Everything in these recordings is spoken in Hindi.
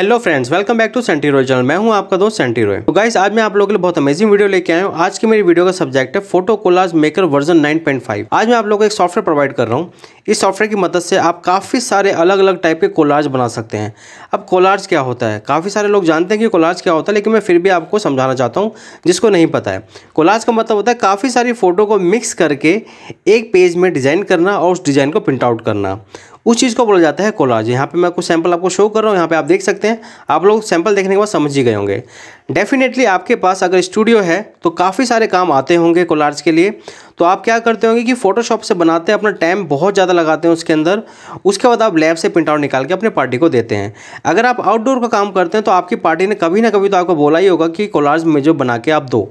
Hello friends welcome back to Senti Roy channel मैं हूं आपका दोस्त सेंटी रोय तो गाइस आज मैं आप लोगों के लिए बहुत अमेजिंग वीडियो लेके आया हूं आज की मेरी वीडियो का सब्जेक्ट है फोटो कोलाज मेकर वर्जन 9.5 आज मैं आप लोगों को एक सॉफ्टवेयर प्रोवाइड कर रहा हूं इस सॉफ्टवेयर की मदद से आप काफ़ी सारे अलग अलग टाइप के कोलाज बना सकते हैं अब कोलाज क्या होता है काफ़ी सारे लोग जानते हैं कि कोलाज क्या होता है लेकिन मैं फिर भी आपको समझाना चाहता हूँ जिसको नहीं पता है कोलाज का मतलब होता है काफ़ी सारी फ़ोटो को मिक्स करके एक पेज में डिज़ाइन करना और उस डिज़ाइन को प्रिंट आउट करना उस चीज़ को बोला जाता है कोलाज यहाँ पे मैं कुछ सैंपल आपको शो कर रहा हूँ यहाँ पे आप देख सकते हैं आप लोग सैंपल देखने के बाद समझ ही गए होंगे डेफिनेटली आपके पास अगर स्टूडियो है तो काफ़ी सारे काम आते होंगे कोलाज के लिए तो आप क्या करते होंगे कि फोटोशॉप से बनाते हैं अपना टाइम बहुत ज़्यादा लगाते हैं उसके अंदर उसके बाद आप लैब से प्रिंट आउट निकाल के अपने पार्टी को देते हैं अगर आप आउटडोर का काम करते हैं तो आपकी पार्टी ने कभी ना कभी तो आपको बोला ही होगा कि कोलाज में जो बना के आप दो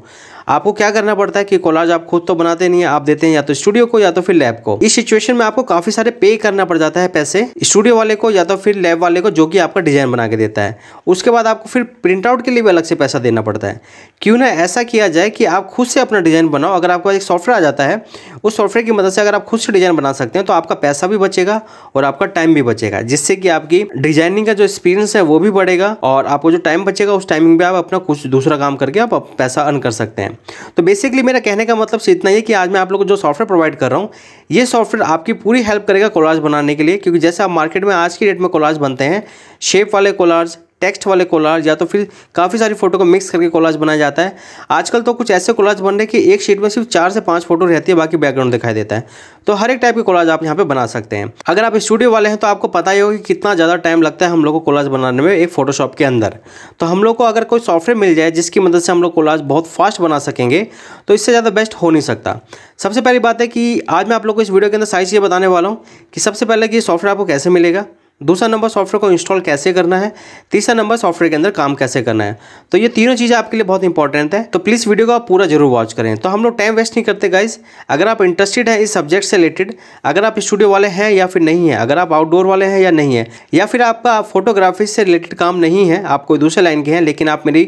आपको क्या करना पड़ता है कि कोलाज आप खुद तो बनाते नहीं है आप देते हैं या तो स्टूडियो को या तो फिर लैब को इस सिचुएशन में आपको काफी सारे पे करना पड़ जाता है पैसे स्टूडियो वाले को या तो फिर लैब वाले को जो कि आपका डिजाइन बना के देता है उसके बाद आपको फिर प्रिंट आउट के लिए भी अलग से पैसा देना पड़ता है क्यों ना ऐसा किया जाए कि आप खुद से अपना डिजाइन बनाओ अगर आपका एक सॉफ्टवेयर आ जाता है उस सॉफ्टवेयर की मदद से अगर आप खुद से डिजाइन बना सकते हैं तो आपका पैसा भी बचेगा और आपका टाइम भी बचेगा जिससे कि आपकी डिजाइनिंग का जो एक्सपीरियंस है वो भी बढ़ेगा और आपको जो टाइम बचेगा उस टाइमिंग में आप अपना कुछ दूसरा काम करके आप पैसा अर्न कर सकते हैं तो बेसिकली मेरा कहने का मतलब इतना ही कि आज मैं आप लोग को जो सॉफ्टवेयर प्रोवाइड कर रहा हूँ ये सॉफ्टवेयर आपकी पूरी हेल्प करेगा कोलाज बनाने के लिए क्योंकि जैसे आप मार्केट में आज की डेट में कोलाज बनते हैं शेप वाले कोलाज टेक्स्ट वाले कोलाज या तो फिर काफ़ी सारी फोटो को मिक्स करके कोलाज बनाया जाता है आजकल तो कुछ ऐसे कोलाज बन रहे कि एक शीट में सिर्फ चार से पाँच फोटो रहती है बाकी बैकग्राउंड दिखाई देता है तो हर एक टाइप के कोलाज आप यहाँ पे बना सकते हैं अगर आप स्टूडियो वाले हैं तो आपको पता ही होगा कि कितना ज़्यादा टाइम लगता है हम लोग को कोलाज बनाने में एक फोटोशॉप के अंदर तो हम लोग को अगर कोई सॉफ्टवेयर मिल जाए जिसकी मदद से हम लोग कोलाज बहुत फास्ट बना सकेंगे तो इससे ज़्यादा बेस्ट हो नहीं सकता सबसे पहली बात है कि आज मैं आप लोग को इस वीडियो के अंदर साइज ये बताने वाला हूँ कि सबसे पहले कि सॉफ्टवेयर आपको कैसे मिलेगा दूसरा नंबर सॉफ्टवेयर को इंस्टॉल कैसे करना है तीसरा नंबर सॉफ्टवेयर के अंदर काम कैसे करना है तो ये तीनों चीज़ें आपके लिए बहुत इंपॉर्टेंट है तो प्लीज़ वीडियो को आप पूरा जरूर वॉच करें तो हम लोग टाइम वेस्ट नहीं करते गाइज अगर आप इंटरेस्टेड हैं इस सब्जेक्ट से रिलेटेड अगर आप स्टूडियो वाले हैं या फिर नहीं है अगर आप आउटडोर वाले हैं या नहीं है या फिर आपका फोटोग्राफी से रिलेटेड काम नहीं है आप कोई दूसरे लाइन के हैं लेकिन आप मेरी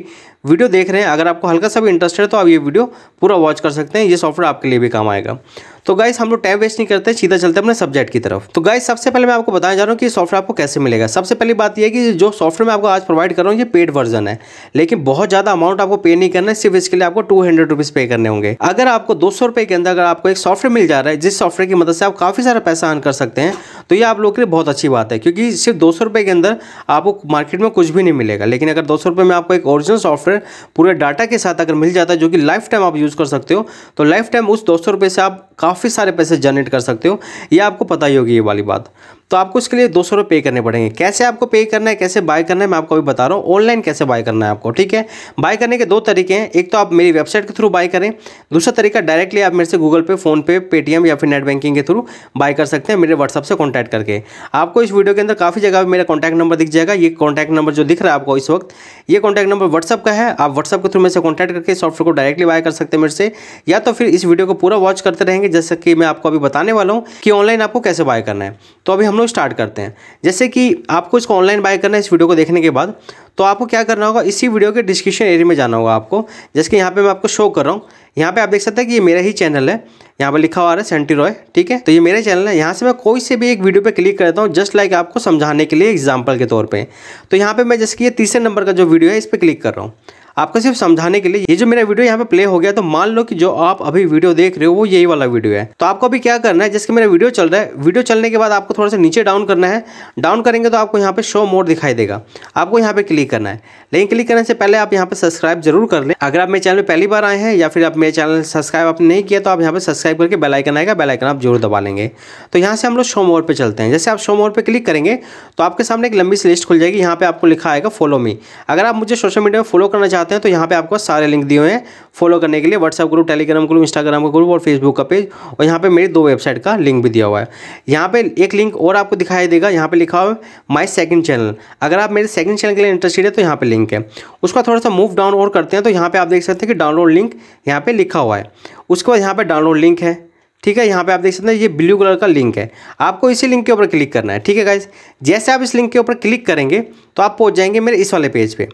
वीडियो देख रहे हैं अगर आपको हल्का सा भी इंटरेस्ट है तो आप ये वीडियो पूरा वॉच कर सकते हैं ये सॉफ्टवेयर आपके लिए भी काम आएगा तो गाइस हम लोग टाइम वेस्ट नहीं करते सीधा चलते हैं अपने सब्जेक्ट की तरफ तो गाइस सबसे पहले मैं आपको बताया जा रहा हूँ कि सॉफ्टवेयर आपको कैसे मिलेगा सबसे पहली बात यह कि जो सॉफ्टवेयर मैं आपको आज प्रोवाइड कर रहा हूँ ये पेड वर्जन है लेकिन बहुत ज़्यादा अमाउंट आपको पे नहीं करना है सिर्फ इसके लिए आपको टू हंड्रेड रुपीज़ पे करने होंगे अगर आपको दो सौ रुपये के अंदर अगर आपको एक सॉफ्टवेयर मिल जा रहा है जिस सॉफ्टवेयर की मदद से आप काफ़ी सारा पैसा अर्न कर सकते हैं तो ये आप लोग के लिए बहुत अच्छी बात है क्योंकि सिर्फ दो सौ रुपये के अंदर आपको मार्केट में कुछ भी नहीं मिलेगा लेकिन अगर दो सौ रुपये में आपको एक ओरिजिनल सॉफ्टवेयर सॉफ्टवेयर पूरे डाटा के साथ अगर मिल जाता है जो कि लाइफ टाइम आप यूज़ कर सकते हो तो लाइफ टाइम उस दो सौ से आप काफ़ी सारे पैसे जनरेट कर सकते हो ये आपको पता ही होगी ये वाली बात तो आपको इसके लिए दो सौ पे करने पड़ेंगे कैसे आपको पे करना है कैसे बाय करना है मैं आपको अभी बता रहा हूँ ऑनलाइन कैसे बाय करना है आपको ठीक है बाय करने के दो तरीके हैं एक तो आप मेरी वेबसाइट के थ्रू बाय करें दूसरा तरीका डायरेक्टली आप मेरे से गूगल पे फोनपे पेटीएम या फिर नेट बैंकिंग के थ्रू बाय कर सकते हैं मेरे व्हाट्सअप से कॉन्टैक्ट करके आपको इस वीडियो के अंदर काफ़ी जगह मेरा कॉन्टैक्ट नंबर दिख जाएगा ये कॉन्टैक्ट नंबर जो दिख रहा है आपको इस वक्त ये कॉन्टैक्ट नंबर व्हाट्सअप का है आप व्हाट्सअप के थ्रू मेरे से कॉन्टैक्ट करके सॉफ्टवेयर को डायरेक्टली बाय कर सकते हैं मेरे से या तो फिर इस वीडियो को पूरा वॉच करते रहेंगे जैसे कि मैं आपको अभी बताने वाला हूँ कि ऑनलाइन आपको कैसे बाय करना है तो अभी हम लोग स्टार्ट करते हैं जैसे कि आपको इसको ऑनलाइन बाय करना है इस वीडियो को देखने के बाद तो आपको क्या करना होगा इसी वीडियो के डिस्क्रिप्शन एरिया में जाना होगा आपको जैसे कि यहाँ पे मैं आपको शो कर रहा हूँ यहाँ पे आप देख सकते हैं कि ये मेरा ही चैनल है यहाँ पे लिखा हुआ है सेंटी रॉय ठीक है तो ये मेरे चैनल है यहाँ से मैं कोई से भी एक वीडियो पे क्लिक करता हूँ जस्ट लाइक आपको समझाने के लिए एग्जाम्पल के तौर पर तो यहाँ पर मैं जैसे कि ये तीसरे नंबर का जो वीडियो है इस पर क्लिक कर रहा हूँ आपको सिर्फ समझाने के लिए ये जो मेरा वीडियो यहाँ पे प्ले हो गया तो मान लो कि जो आप अभी वीडियो देख रहे हो वो यही वाला वीडियो है तो आपको अभी क्या करना है जैसे मेरा वीडियो चल रहा है वीडियो चलने के बाद आपको थोड़ा सा नीचे डाउन करना है डाउन करेंगे तो आपको यहाँ पे शो मोड दिखाई देगा आपको यहाँ पे क्लिक करना है लेकिन क्लिक करने से पहले आप यहाँ पे सब्सक्राइब जरूर कर लें अगर आप मेरे चैनल पहली बार आए हैं या फिर आप मेरे चैनल सब्सक्राइब आपने नहीं किया तो आप यहाँ पर सब्सक्राइब करके बेलाइकन आएगा बेलाइकन आप जरूर दबा लेंगे तो यहाँ से हम लोग शो मोड पर चलते हैं जैसे आप शो मोड पर क्लिक करेंगे तो आपके सामने एक लंबी लिस्ट खुल जाएगी यहाँ पर आपको लिखा आएगा फॉलो मी अगर आप मुझे सोशल मीडिया में फॉलो करना चाहते हैं तो यहाँ पे आपको सारे लिंक दिए हुए हैं फॉलो करने के लिए WhatsApp group Telegram group Instagram का ग्रुप और फेसबुक का पेज और यहाँ पे मेरी दो वेबसाइट का लिंक भी दिया हुआ है यहाँ पे एक लिंक और आपको दिखाई देगा यहाँ पे लिखा हुआ है माय सेकंड चैनल अगर आप मेरे सेकंड चैनल के लिए इंटरेस्टेड है तो यहाँ पे लिंक है उसका थोड़ा सा मूव डाउन और करते हैं तो यहाँ पर आप देख सकते हैं कि डाउनलोड लिंक यहाँ पर लिखा हुआ है उसके बाद यहाँ पर डाउनलोड लिंक है ठीक है यहाँ पे आप देख सकते हैं ये ब्लू कलर का लिंक है आपको इसी लिंक के ऊपर क्लिक करना है ठीक है गाइज जैसे आप इस लिंक के ऊपर क्लिक करेंगे तो आप पहुँच जाएंगे मेरे इस वाले पेज पे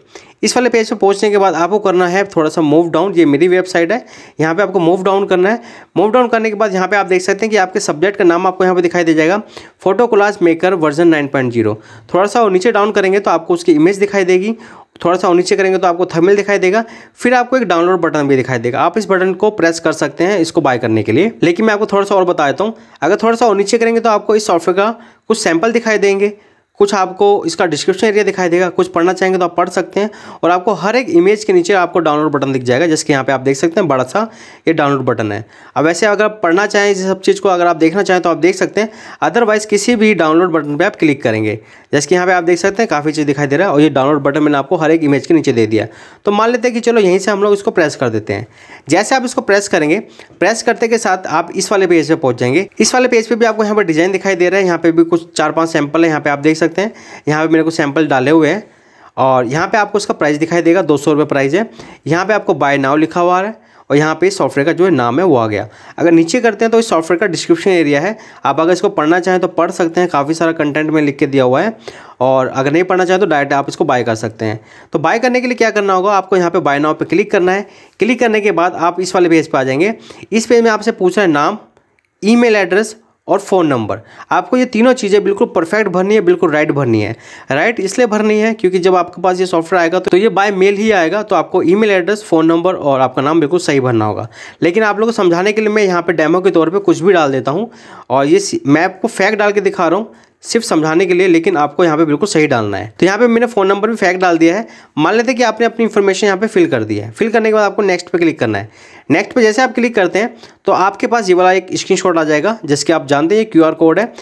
इस वाले पेज पे पहुँचने के बाद आपको करना है थोड़ा सा मूव डाउन ये मेरी वेबसाइट है यहाँ पे आपको मूव डाउन करना है मूव डाउन करने के बाद यहाँ पे आप देख सकते हैं कि आपके सब्जेक्ट का नाम आपको यहाँ पर दिखाई दे जाएगा photo class maker version nine थोड़ा सा नीचे डाउन करेंगे तो आपको उसकी इमेज दिखाई देगी थोड़ा सा नीचे करेंगे तो आपको थमिल दिखाई देगा फिर आपको एक डाउनलोड बटन भी दिखाई देगा आप इस बटन को प्रेस कर सकते हैं इसको बाय करने के लिए लेकिन मैं आपको थोड़ा सा और बता देता हूँ अगर थोड़ा सा नीचे करेंगे तो आपको इस सॉफ्टवेयर का कुछ सैंपल दिखाई देंगे कुछ आपको इसका डिस्क्रिप्शन एरिया दिखाई देगा कुछ पढ़ना चाहेंगे तो आप पढ़ सकते हैं और आपको हर एक इमेज के नीचे आपको डाउनलोड बटन दिख जाएगा जैसे कि यहाँ पे आप देख सकते हैं बड़ा सा ये डाउनलोड बटन है अब वैसे अगर आप पढ़ना चाहें इस सब चीज़ को अगर आप देखना चाहें तो आप देख सकते हैं अदरवाइज़ किसी भी डाउनलोड बटन पर आप क्लिक करेंगे जैसे कि यहाँ पर आप देख सकते हैं काफ़ी चीज़ दिखाई दे रहा है और ये डाउनलोड बटन मैंने आपको हर एक इमेज के नीचे दे दिया तो मान लेते हैं कि चलो यहीं से हम लोग इसको प्रेस कर देते हैं जैसे आप इसको प्रेस करेंगे प्रेस करते के साथ आप इस वाले पेज पर पहुँच जाएंगे इस वाले पेज पर भी आपको यहाँ पर डिज़ाइन दिखाई दे रहा है यहाँ पर भी कुछ चार पाँच सैम्पल है यहाँ पर आप देख सकते सकते हैं यहाँ पे मेरे को सैंपल डाले हुए हैं और यहाँ पे आपको इसका प्राइस दिखाई देगा दो सौ प्राइस है यहाँ पे आपको बाय नाव लिखा हुआ है और यहाँ पे सॉफ्टवेयर का जो है नाम है वो आ गया अगर नीचे करते हैं तो इस सॉफ्टवेयर का डिस्क्रिप्शन एरिया है आप अगर इसको पढ़ना चाहें तो पढ़ सकते हैं काफ़ी सारा कंटेंट में लिख के दिया हुआ है और अगर नहीं पढ़ना चाहें तो डायरेक्ट आप इसको बाय कर सकते हैं तो बाय करने के लिए क्या करना होगा आपको यहाँ पर बाय नाव पर क्लिक करना है क्लिक करने के बाद आप इस वाले पेज पर आ जाएंगे इस पेज में आपसे पूछ रहे हैं नाम ई एड्रेस और फ़ोन नंबर आपको ये तीनों चीज़ें बिल्कुल परफेक्ट भरनी है बिल्कुल राइट भरनी है राइट इसलिए भरनी है क्योंकि जब आपके पास ये सॉफ्टवेयर आएगा तो ये बाय मेल ही आएगा तो आपको ईमेल एड्रेस फ़ोन नंबर और आपका नाम बिल्कुल सही भरना होगा लेकिन आप लोग को समझाने के लिए मैं यहाँ पर डेमो के तौर पर कुछ भी डाल देता हूँ और ये मैं आपको फैक्ट डाल के दिखा रहा हूँ सिर्फ समझाने के लिए लेकिन आपको यहाँ पे बिल्कुल सही डालना है तो यहाँ पे मैंने फोन नंबर भी फैक्ट डाल दिया है मान लेते हैं कि आपने अपनी इन्फॉर्मेशन यहाँ पे फिल कर दी है फिल करने के बाद आपको नेक्स्ट पे क्लिक करना है नेक्स्ट पे जैसे आप क्लिक करते हैं तो आपके पास ये वाला एक स्क्रीन आ जाएगा जिसके आप जानते हैं क्यू कोड है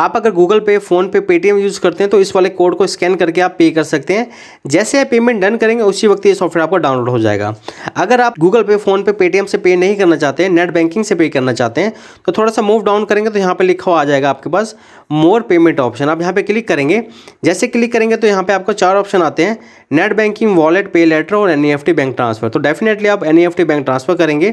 आप अगर गूगल पे फ़ोन पे पेटीएम यूज़ करते हैं तो इस वाले कोड को स्कैन करके आप पे कर सकते हैं जैसे आप पेमेंट डन करेंगे उसी वक्त ये सॉफ्टवेयर आपका डाउनलोड हो जाएगा अगर आप गूगल पे फ़ोन पे पेटीएम से पे नहीं करना चाहते हैं नेट बैंकिंग से पे करना चाहते हैं तो थोड़ा सा मूव डाउन करेंगे तो यहाँ पर लिखा हुआ आ जाएगा आपके पास मोर पेमेंट ऑप्शन आप यहाँ पर क्लिक करेंगे जैसे क्लिक करेंगे तो यहाँ पर आपको चार ऑप्शन आते हैं net banking wallet pay later और एन e बैंक ट्रांसफर तो डेफिनेटली आप एन e बैंक ट्रांसफर करेंगे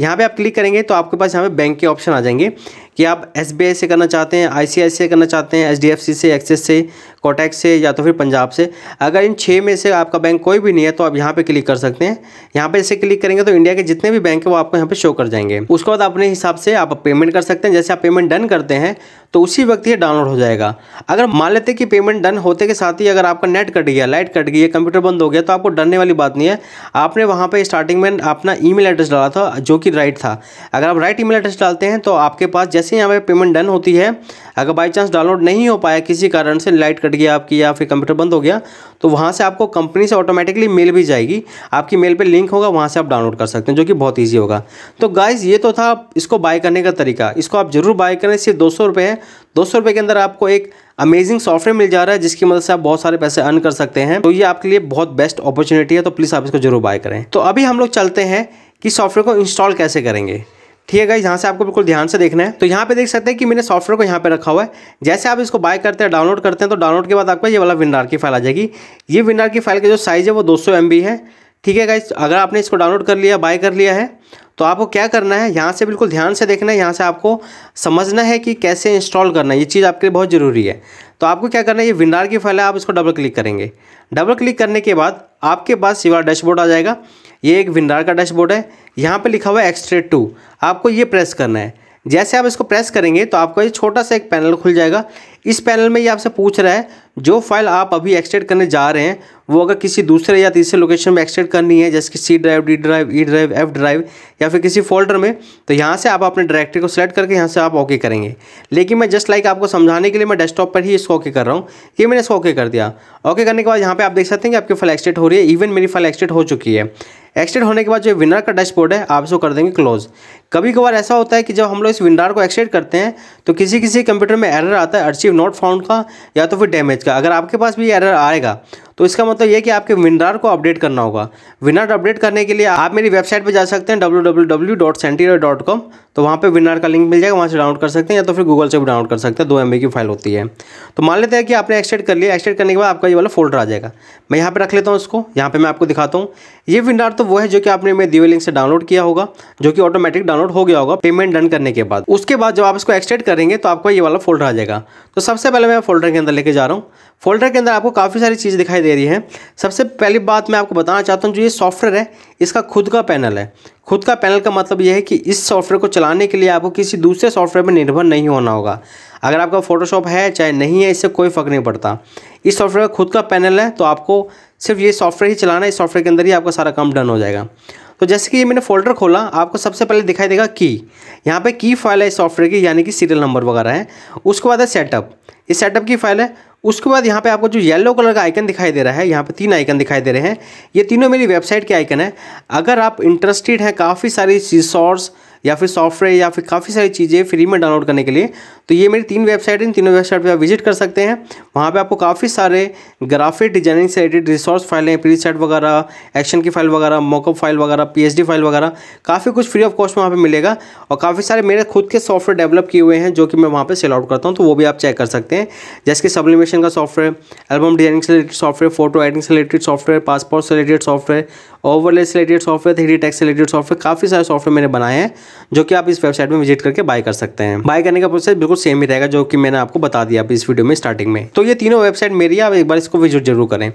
यहाँ पे आप क्लिक करेंगे तो आपके पास यहाँ पे बैंक के ऑप्शन आ जाएंगे कि आप एस से करना चाहते हैं आई से करना चाहते हैं एच से एक्सेस से कोटैक से या तो फिर पंजाब से अगर इन छः में से आपका बैंक कोई भी नहीं है तो आप यहाँ पे क्लिक कर सकते हैं यहाँ पे इसे क्लिक करेंगे तो इंडिया के जितने भी बैंक है वो आपको यहाँ पे शो कर जाएंगे उसके बाद अपने हिसाब से आप पेमेंट कर सकते हैं जैसे आप पेमेंट डन करते हैं तो उसी वक्त ये डाउनलोड हो जाएगा अगर मान लेते कि पेमेंट डन होते के साथ ही अगर आपका नेट कट गया लाइट कट गई कंप्यूटर बंद हो गया तो आपको डरने वाली बात नहीं है आपने वहाँ पर स्टार्टिंग में अपना ईमेल एड्रेस डाला था जो कि राइट था अगर आप राइट ईमेल एड्रेस डालते हैं तो आपके पास जैसे यहाँ पर पेमेंट डन होती है अगर बाई चांस डाउनलोड नहीं हो पाया किसी कारण से लाइट कट कट गया आपकी या फिर कंप्यूटर बंद हो गया तो वहाँ से आपको कंपनी से ऑटोमेटिकली मेल भी जाएगी आपकी मेल पर लिंक होगा वहाँ से आप डाउनलोड कर सकते हैं जो कि बहुत ईजी होगा तो गाइज़ ये तो था इसको बाय करने का तरीका इसको आप ज़रूर बाय करें सिर्फ दो सौ है दो सौ के अंदर आपको एक अमेजिंग सॉफ्टवेयर मिल जा रहा है जिसकी मदद से आप बहुत सारे पैसे अर्न कर सकते हैं तो ये आपके लिए बहुत बेस्ट अपॉर्चुनिटी है तो प्लीज़ आप इसको जरूर बाय करें तो अभी हम लोग चलते हैं कि सॉफ्टवेयर को इंस्टॉल कैसे करेंगे ठीक है गाइज यहाँ से आपको बिल्कुल ध्यान से देखना है तो यहाँ पे देख सकते हैं कि मैंने सॉफ्टवेयर को यहाँ पे रखा हुआ है जैसे आप इसको बाय करते हैं डाउनलोड करते हैं तो डाउनलोड के बाद आपको ये वाला विंडार की फाइल आ जाएगी ये विंडार की फाइल का जो साइज़ है वो दो सौ है ठीक है गाइज अगर आपने इसको डाउनलोड कर लिया बाय कर लिया है तो आपको क्या करना है यहाँ से बिल्कुल ध्यान से देखना है यहाँ से आपको समझना है कि कैसे इंस्टॉल करना है ये चीज़ आपके लिए बहुत ज़रूरी है तो आपको क्या करना है ये विंडार की फाइल है आप इसको डबल क्लिक करेंगे डबल क्लिक करने के बाद आपके पास ये वाला डैशबोर्ड आ जाएगा ये एक विनरार का डैशबोर्ड है यहाँ पे लिखा हुआ है एक्सट्रेट टू आपको ये प्रेस करना है जैसे आप इसको प्रेस करेंगे तो आपका ये छोटा सा एक पैनल खुल जाएगा इस पैनल में ये आपसे पूछ रहा है जो फाइल आप अभी एक्सट्रेट करने जा रहे हैं वो अगर किसी दूसरे या तीसरे लोकेशन में एक्सट्रेट करनी है जैसे कि C drive D drive E drive F drive या फिर किसी फोल्डर में तो यहाँ से आप अपने डायरेक्टरी को सिलेक्ट करके यहाँ से आप ओके करेंगे लेकिन मैं जस्ट लाइक आपको समझाने के लिए मैं डेस्कटॉप पर ही इसको ओके कर रहा हूँ ये मैंने इसको ओके कर दिया ओके करने के बाद यहाँ पर आप देख सकते हैं कि आपकी फाइल एक्सट्रेट हो रही है इवन मेरी फाइल एक्सट्रेट हो चुकी है एक्सटेंड होने के बाद जो विनर का डैशबोर्ड है आप इसको कर देंगे क्लोज कभी कभार ऐसा होता है कि जब हम लोग इस विंडार को एक्सटेड करते हैं तो किसी किसी कंप्यूटर में एरर आता है अर्चिव नॉट फाउंड का या तो फिर डैमेज का अगर आपके पास भी एरर आएगा तो इसका मतलब ये कि आपके विंडार को अपडेट करना होगा विनार अपडेट करने के लिए आप मेरी वेबसाइट पर जा सकते हैं डब्ल्यू तो वहाँ पर विनार का लिंक मिल जाएगा वहाँ से डाउनलोड कर सकते हैं या तो फिर गूगल से भी डाउनलोड कर सकते हैं दो एम की फाइल होती है तो मान लेते हैं कि आपने एक्सटेड कर लिया एक्सटेड करने के बाद आपका ये वाला फोल्डर आ जाएगा मैं यहाँ पे रख लेता हूँ उसको यहाँ पर मैं आपको दिखाता हूँ ये विंडार तो वो है जो कि आपने मेरे दिवे लिंक से डाउनलोड किया होगा जो कि ऑटोमेटिक डाउन डाउनलोड हो गया होगा पेमेंट डन करने के बाद उसके बाद जब आप इसको एक्सटेंड करेंगे तो आपका ये वाला फोल्डर आ जाएगा तो सबसे पहले मैं फोल्डर के अंदर लेके जा रहा हूँ फोल्डर के अंदर आपको काफ़ी सारी चीज़ दिखाई दे रही है सबसे पहली बात मैं आपको बताना चाहता हूँ जो ये सॉफ्टवेयर है इसका खुद का पैनल है खुद का पैनल का मतलब यह है कि इस सॉफ्टवेयर को चलाने के लिए आपको किसी दूसरे सॉफ्टवेयर पर निर्भर नहीं होना होगा अगर आपका फोटोशॉप है चाहे नहीं है इससे कोई फ़र्क नहीं पड़ता इस सॉफ्टवेयर का खुद का पैनल है तो आपको सिर्फ ये सॉफ्टवेयर ही चलाना है इस सॉफ्टवेयर के अंदर ही आपका सारा काम डन हो जाएगा तो जैसे कि ये मैंने फोल्डर खोला आपको सबसे पहले दिखाई देगा की यहाँ पे की फाइल है सॉफ्टवेयर की यानी कि सीरियल नंबर वगैरह है उसके बाद है सेटअप ये सेटअप की फाइल है उसके बाद यहाँ पे आपको जो येलो कलर का आइकन दिखाई दे रहा है यहाँ पे तीन आइकन दिखाई दे रहे हैं ये तीनों मेरी वेबसाइट के आइकन है अगर आप इंटरेस्टेड हैं काफ़ी सारी रिसोर्स या फिर सॉफ्टवेयर या फिर काफ़ी सारी चीज़ें फ्री में डाउनलोड करने के लिए तो ये मेरी तीन वेबसाइट हैं तीनों वेबसाइट पर आप विजिट कर सकते हैं वहाँ पर आपको काफ़ी सारे ग्राफिक डिजाइनिंग से रिलेटेड रिसोर्स फाइलें प्री सेट वगैरह एक्शन की फाइल वगैरह मॉकअप फाइल वगैरह पी फाइल वगैरह काफ़ी कुछ फ्री ऑफ कॉस्ट वहाँ पर मिलेगा और काफ़ी सारे मेरे खुद के सॉफ्टवेयर डेवलप किए हुए हैं जो कि मैं वहाँ पर सेल आउट करता हूँ तो वो भी आप चेक कर सकते हैं जैसे कि सब्लिमेशन का सॉफ्टवेयर एल्बम डिजाइनिंग से रिलेटेड सॉफ्टवेयर फोटो एडिटिंग से रिलेटेड सॉफ्टवेयर पासपोर्ट से related software overlay selected related software three text से रिलेटेड सॉफ्टवेयर काफ़ी सारे सॉफ्टवेयर मैंने बनाए हैं जो कि आप इस वेबसाइट में विजिट करके बाय कर सकते हैं बाय करने का प्रोसेस बिल्कुल सेम ही रहेगा जो कि मैंने आपको बता दिया आप इस वीडियो में स्टार्टिंग में तो ये तीनों वेबसाइट मेरी आप एक बार इसको विजिट जरूर करें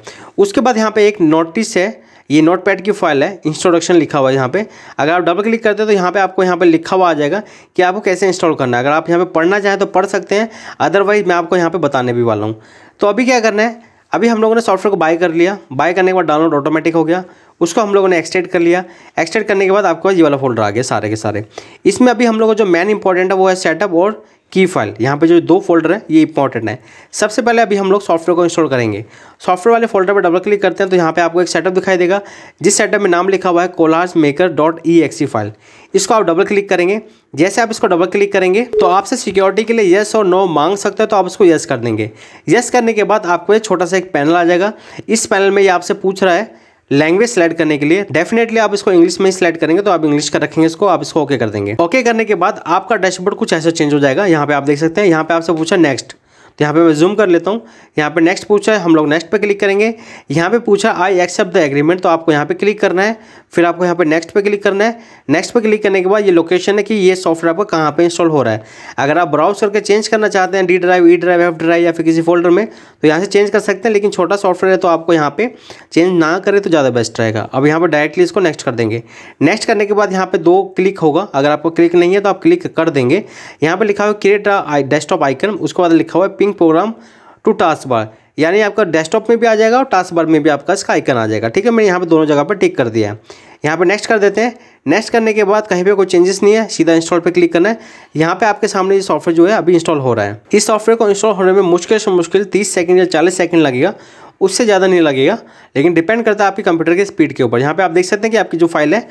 उसके बाद यहाँ पर एक नोटिस है ये नोट पैड की फाइल है इंस्ट्रोडक्शन लिखा हुआ है यहाँ पे अगर आप डबल क्लिक करते हैं तो यहाँ पे आपको यहाँ पे लिखा हुआ आ जाएगा कि आपको कैसे इंस्टॉल करना है अगर आप यहाँ पे पढ़ना चाहें तो पढ़ सकते हैं अदरवाइज मैं आपको यहाँ पे बताने भी वाला हूँ तो अभी क्या करना है अभी हम लोगों ने सॉफ्टवेयर को बाय कर लिया बाय करने के बाद डाउनलोड ऑटोमेटिक हो गया उसको हम लोगों ने एक्सटेंड कर लिया एक्सटेंड करने के बाद आपके पास ये वाला फोल्डर आ गया सारे के सारे इसमें अभी हम लोगों जो मेन इंपॉर्टेंट है वो है सेटअप और की फाइल यहाँ पे जो दो फोल्डर है ये इंपॉर्टेंट है सबसे पहले अभी हम लोग सॉफ्टवेयर को इंस्टॉल करेंगे सॉफ्टवेयर वाले फोल्डर पर डबल क्लिक करते हैं तो यहाँ पे आपको एक सेटअप दिखाई देगा जिस सेटअप में नाम लिखा हुआ है collage maker dot exe file इसको आप डबल क्लिक करेंगे जैसे आप इसको डबल क्लिक करेंगे तो आपसे सिक्योरिटी के लिए येस और नो मांग सकते हैं तो आप उसको येस कर देंगे येस करने के बाद आपको एक छोटा सा एक पैनल आ जाएगा इस पैनल में ये आपसे पूछ रहा है लैंग्वेज सेलेक्ट करने के लिए डेफिनेटली आप इसको इंग्लिश में ही सिलेक्ट करेंगे तो आप इंग्लिश का रखेंगे इसको आप इसको ओके okay कर देंगे ओके okay करने के बाद आपका डैशबोर्ड कुछ ऐसा चेंज हो जाएगा यहाँ पे आप देख सकते हैं यहाँ पे आपसे पूछा नेक्स्ट तो यहाँ पे मैं जूम कर लेता हूँ यहाँ पे नेक्स्ट पूछा है हम लोग नेक्स्ट पे क्लिक करेंगे यहाँ पे पूछा आई एक्सेप्ट द एग्रीमेंट तो आपको यहाँ पे क्लिक करना है फिर आपको यहाँ पे नेक्स्ट पे क्लिक करना है नेक्स्ट पे क्लिक करने के बाद ये लोकेशन है कि ये सॉफ्टवेयर आपका कहाँ पर इंस्टॉल हो रहा है अगर आप ब्राउज करके चेंज करना चाहते हैं D drive E drive F drive या फिर किसी फोल्डर में तो यहाँ से चेंज कर सकते हैं लेकिन छोटा सॉफ्टवेयर है तो आपको यहाँ पर चेंज ना करें तो ज़्यादा बेस्ट रहेगा अब यहाँ पर डायरेक्टली इसको नेक्स्ट कर देंगे नेक्स्ट करने के बाद यहाँ पर दो क्लिक होगा अगर आपको क्लिक नहीं है तो आप क्लिक कर देंगे यहाँ पर लिखा हुआ क्रिएट डेस्कटॉप आइकन उसके बाद लिखा हुआ है mapping program to taskbar यानी आपका डेस्कटॉप में भी आ जाएगा और टास्क बार में भी आपका इसका आइकन आ जाएगा ठीक है मैंने यहाँ पर दोनों जगह पर टिक कर दिया है यहाँ पर नेक्स्ट कर देते हैं नेक्स्ट करने के बाद कहीं पे कोई चेंजेस नहीं है सीधा इंस्टॉल पे क्लिक करना है यहाँ पे आपके सामने ये सॉफ्टवेयर जो है अभी इंस्टॉल हो रहा है इस सॉफ्टवेयर को इंस्टॉल होने में मुश्किल से मुश्किल तीस सेकेंड या चालीस सेकेंड लगेगा उससे ज़्यादा नहीं लगेगा लेकिन डिपेंड करता है आपकी कंप्यूटर के स्पीड के ऊपर यहाँ पर आप देख सकते हैं कि आपकी जो फाइल है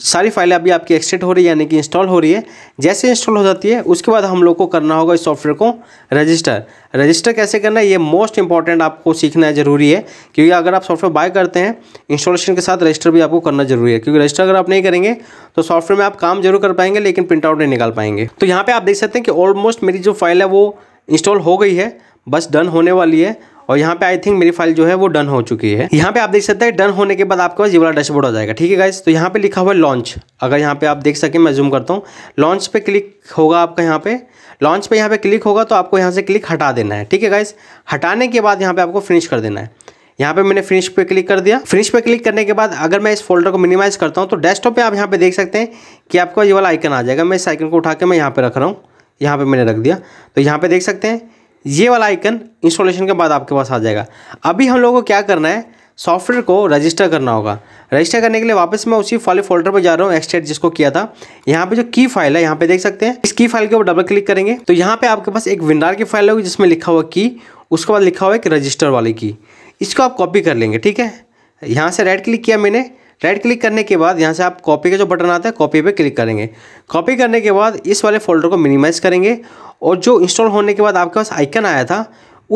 सारी फाइलें अभी आपकी एक्सटेट हो रही है यानी कि इंस्टॉल हो रही है जैसे इंस्टॉल हो जाती है उसके बाद हम लोग को करना होगा इस सॉफ्टवेयर को रजिस्टर रजिस्टर कैसे करना है ये मोस्ट इंपॉर्टेंट आपको सीखना ज़रूरी है क्योंकि अगर आप सॉफ्टवेयर बाय करते हैं इंस्टॉलेशन के साथ रजिस्टर भी आपको करना जरूरी है क्योंकि रजिस्टर अगर आप नहीं करेंगे तो सॉफ्टवेयर में आप काम जरूर कर पाएंगे लेकिन प्रिंटआउट नहीं निकाल पाएंगे तो यहाँ पर आप देख सकते हैं कि ऑलमोस्ट मेरी जो फाइल है वो इंस्टॉल हो गई है बस डन होने वाली है और यहाँ पे आई थिंक मेरी फाइल जो है वो डन हो चुकी है यहाँ पे आप देख सकते हैं डन होने के बाद आपके पास ये वाला डैशबोर्ड आ जाएगा ठीक है गाइस तो यहाँ पे लिखा हुआ है लॉन्च अगर यहाँ पे आप देख सकें मैं जूम करता हूँ लॉन्च पे क्लिक होगा आपका यहाँ पे लॉन्च पे यहाँ पे क्लिक होगा तो आपको यहाँ से क्लिक हटा देना है ठीक है गाइस हटाने के बाद यहाँ पे आपको फिनिश कर देना है यहाँ पे मैंने फिनिश पे क्लिक कर दिया फिनिश पे क्लिक करने के बाद अगर मैं इस फोल्डर को मिनिमाइज करता हूँ तो डेस्कटॉप पे आप यहाँ पे देख सकते हैं कि आपका ये वाला आइकन आ जाएगा मैं इस आइकन को उठा के मैं यहाँ पे रख रहा हूँ यहाँ पे मैंने रख दिया तो यहाँ पे देख सकते हैं ये वाला आइकन इंस्टॉलेशन के बाद आपके पास आ जाएगा अभी हम लोगों को क्या करना है सॉफ्टवेयर को रजिस्टर करना होगा रजिस्टर करने के लिए वापस मैं उसी वाले फोल्डर पर जा रहा हूँ एक्सटेट जिसको किया था यहाँ पे जो की फाइल है यहाँ पे देख सकते हैं इस की फाइल के ऊपर डबल क्लिक करेंगे तो यहाँ पे आपके पास एक विंडार की फाइल होगी जिसमें लिखा हुआ की उसके बाद लिखा हुआ एक रजिस्टर वाली की इसको आप कॉपी कर लेंगे ठीक है यहाँ से राइट क्लिक किया मैंने राइट क्लिक करने के बाद यहाँ से आप कॉपी का जो बटन आता है कॉपी पे क्लिक करेंगे कॉपी करने के बाद इस वाले फोल्डर को मिनिमाइज़ करेंगे और जो इंस्टॉल होने के बाद आपके पास आइकन आया था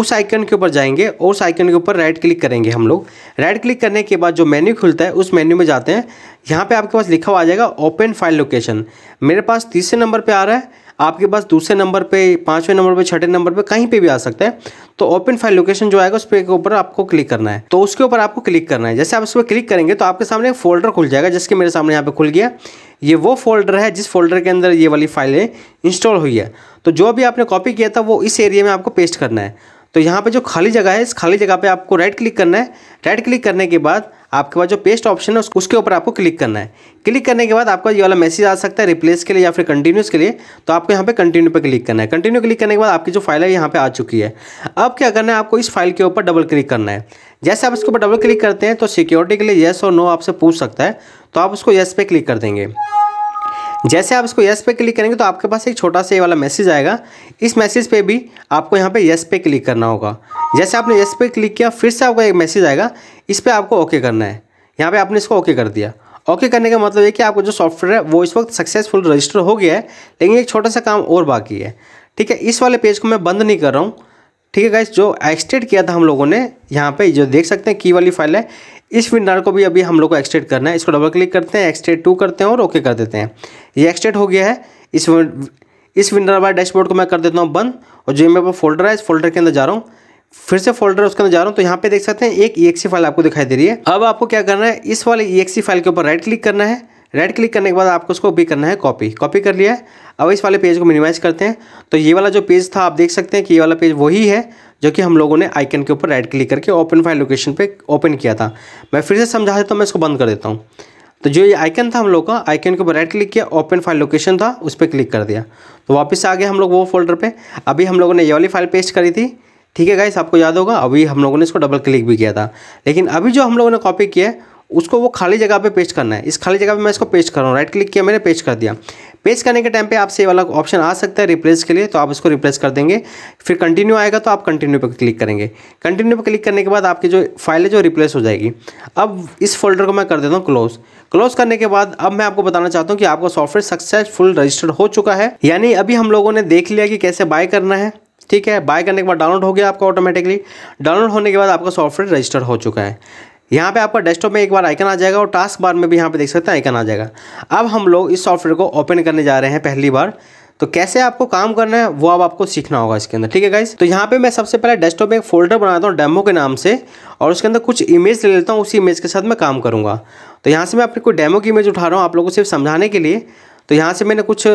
उस आइकन के ऊपर जाएंगे और उस आइकन के ऊपर राइट क्लिक करेंगे हम लोग राइट क्लिक करने के बाद जो मेन्यू खुलता है उस मेन्यू में जाते हैं यहाँ पर आपके पास लिखा हुआ आ जाएगा ओपन फाइल लोकेशन मेरे पास तीसरे नंबर पर आ रहा है आपके पास दूसरे नंबर पे पाँचवें नंबर पे छठे नंबर पे कहीं पे भी आ सकता है तो ओपन फाइल लोकेशन जो आएगा उस पर के ऊपर आपको क्लिक करना है तो उसके ऊपर आपको क्लिक करना है जैसे आप उस पर क्लिक करेंगे तो आपके सामने एक फोल्डर खुल जाएगा जिसके मेरे सामने यहाँ पे खुल गया ये वो फोल्डर है जिस फोल्डर के अंदर ये वाली फाइलें इंस्टॉल हुई है तो जो भी आपने कॉपी किया था वो इस एरिया में आपको पेस्ट करना है तो यहाँ पे जो खाली जगह है इस खाली जगह पे आपको राइट क्लिक करना है राइट क्लिक करने के बाद आपके पास जो पेस्ट ऑप्शन है उसके ऊपर आपको क्लिक करना है क्लिक करने के बाद आपका ये वाला मैसेज आ सकता है रिप्लेस के लिए या फिर कंटिन्यूस के लिए तो आपको यहाँ पे कंटिन्यू पर क्लिक करना है कंटिन्यू क्लिक करने के बाद आपकी जो फाइल है यहाँ पे आ चुकी है अब क्या करना है आपको इस फाइल के ऊपर डबल क्लिक करना है जैसे आप इसके ऊपर डबल क्लिक करते हैं तो सिक्योरिटी के लिए येस और नो आपसे पूछ सकता है तो आप उसको येस पे क्लिक कर देंगे जैसे आप इसको यस पे क्लिक करेंगे तो आपके पास एक छोटा सा ये वाला मैसेज आएगा इस मैसेज पे भी आपको यहाँ पे यस पे क्लिक करना होगा जैसे आपने यस पे क्लिक किया फिर से आपको एक मैसेज आएगा इस पर आपको ओके करना है यहाँ पे आपने इसको ओके कर दिया ओके करने का मतलब ये कि आपका जो सॉफ्टवेयर है वो इस वक्त सक्सेसफुल रजिस्टर हो गया है लेकिन एक छोटा सा काम और बाकी है ठीक है इस वाले पेज को मैं बंद नहीं कर रहा हूँ ठीक है गाइस जो एक्सटेड किया था हम लोगों ने यहाँ पे जो देख सकते हैं की वाली फाइल है इस विंडार को भी अभी हम लोग को एक्सटेड करना है इसको डबल क्लिक करते हैं एक्सटेड टू करते हैं और ओके कर देते हैं ये एक्सटेड हो गया है इस इस विंडार वाले डैशबोर्ड को मैं कर देता हूँ बंद और जो मेरे पास फोल्डर है इस फोल्डर के अंदर जा रहा हूँ फिर से फोल्डर उसके अंदर जा रहा हूँ तो यहाँ पे देख सकते हैं एक ई फाइल आपको दिखाई दे रही है अब आपको क्या करना है इस वाले ई फाइल के ऊपर राइट क्लिक करना है राइट क्लिक करने के बाद आपको उसको भी करना है कॉपी कॉपी कर लिया है अब इस वाले पेज को मिनिमाइज़ करते हैं तो ये वाला जो पेज था आप देख सकते हैं कि ये वाला पेज वही है जो कि हम लोगों ने आइकन के ऊपर राइट क्लिक करके ओपन फाइल लोकेशन पे ओपन किया था मैं फिर से समझा देता हूँ मैं इसको बंद कर देता हूँ तो जो ये आइकन था हम लोग का आइकन के ऊपर राइट क्लिक किया ओपन फाइल लोकेशन था उस पर क्लिक कर दिया तो वापस आ गया हम लोग वो फोल्डर पर अभी हम लोगों ने ये वाली फाइल पेस्ट करी थी ठीक है गाइस आपको याद होगा अभी हम लोगों ने इसको डबल क्लिक भी किया था लेकिन अभी जो हम लोगों ने कॉपी किया है उसको वो खाली जगह पे पेस्ट करना है इस खाली जगह पे मैं इसको पेस्ट कर रहा हूँ राइट क्लिक किया मैंने पेस्ट कर दिया पेस्ट करने के टाइम पे आपसे ये वाला ऑप्शन आ सकता है रिप्लेस के लिए तो आप इसको रिप्लेस कर देंगे फिर कंटिन्यू आएगा तो आप कंटिन्यू पर क्लिक करेंगे कंटिन्यू पर क्लिक करने के बाद आपकी जो फाइल है जो रिप्लेस हो जाएगी अब इस फोल्डर को मैं कर देता हूँ क्लोज क्लोज करने के बाद अब मैं आपको बताना चाहता हूँ कि आपका सॉफ्टवेयर सक्सेसफुल रजिस्टर्ड हो चुका है यानी अभी हम लोगों ने देख लिया कि कैसे बाय करना है ठीक है बाय करने के बाद डाउनलोड हो गया आपका ऑटोमेटिकली डाउनलोड होने के बाद आपका सॉफ्टवेयर रजिस्टर हो चुका है यहाँ पे आपका डेस्कटॉप में एक बार आइकन आ जाएगा और टास्क बार में भी यहाँ पे देख सकते हैं आइकन आ जाएगा अब हम लोग इस सॉफ्टवेयर को ओपन करने जा रहे हैं पहली बार तो कैसे आपको काम करना है वो अब आप आपको सीखना होगा इसके अंदर ठीक है गाइस तो यहाँ पे मैं सबसे पहले डेस्कटॉप में एक फोल्डर बनाता हूँ डेमो के नाम से और उसके अंदर कुछ इमेज ले लेता हूँ उसी इमेज के साथ मैं काम करूँगा तो यहाँ से मैं अपनी कोई डेमो की इमेज उठा रहा हूँ आप लोगों को सिर्फ समझाने के लिए तो यहाँ से मैंने कुछ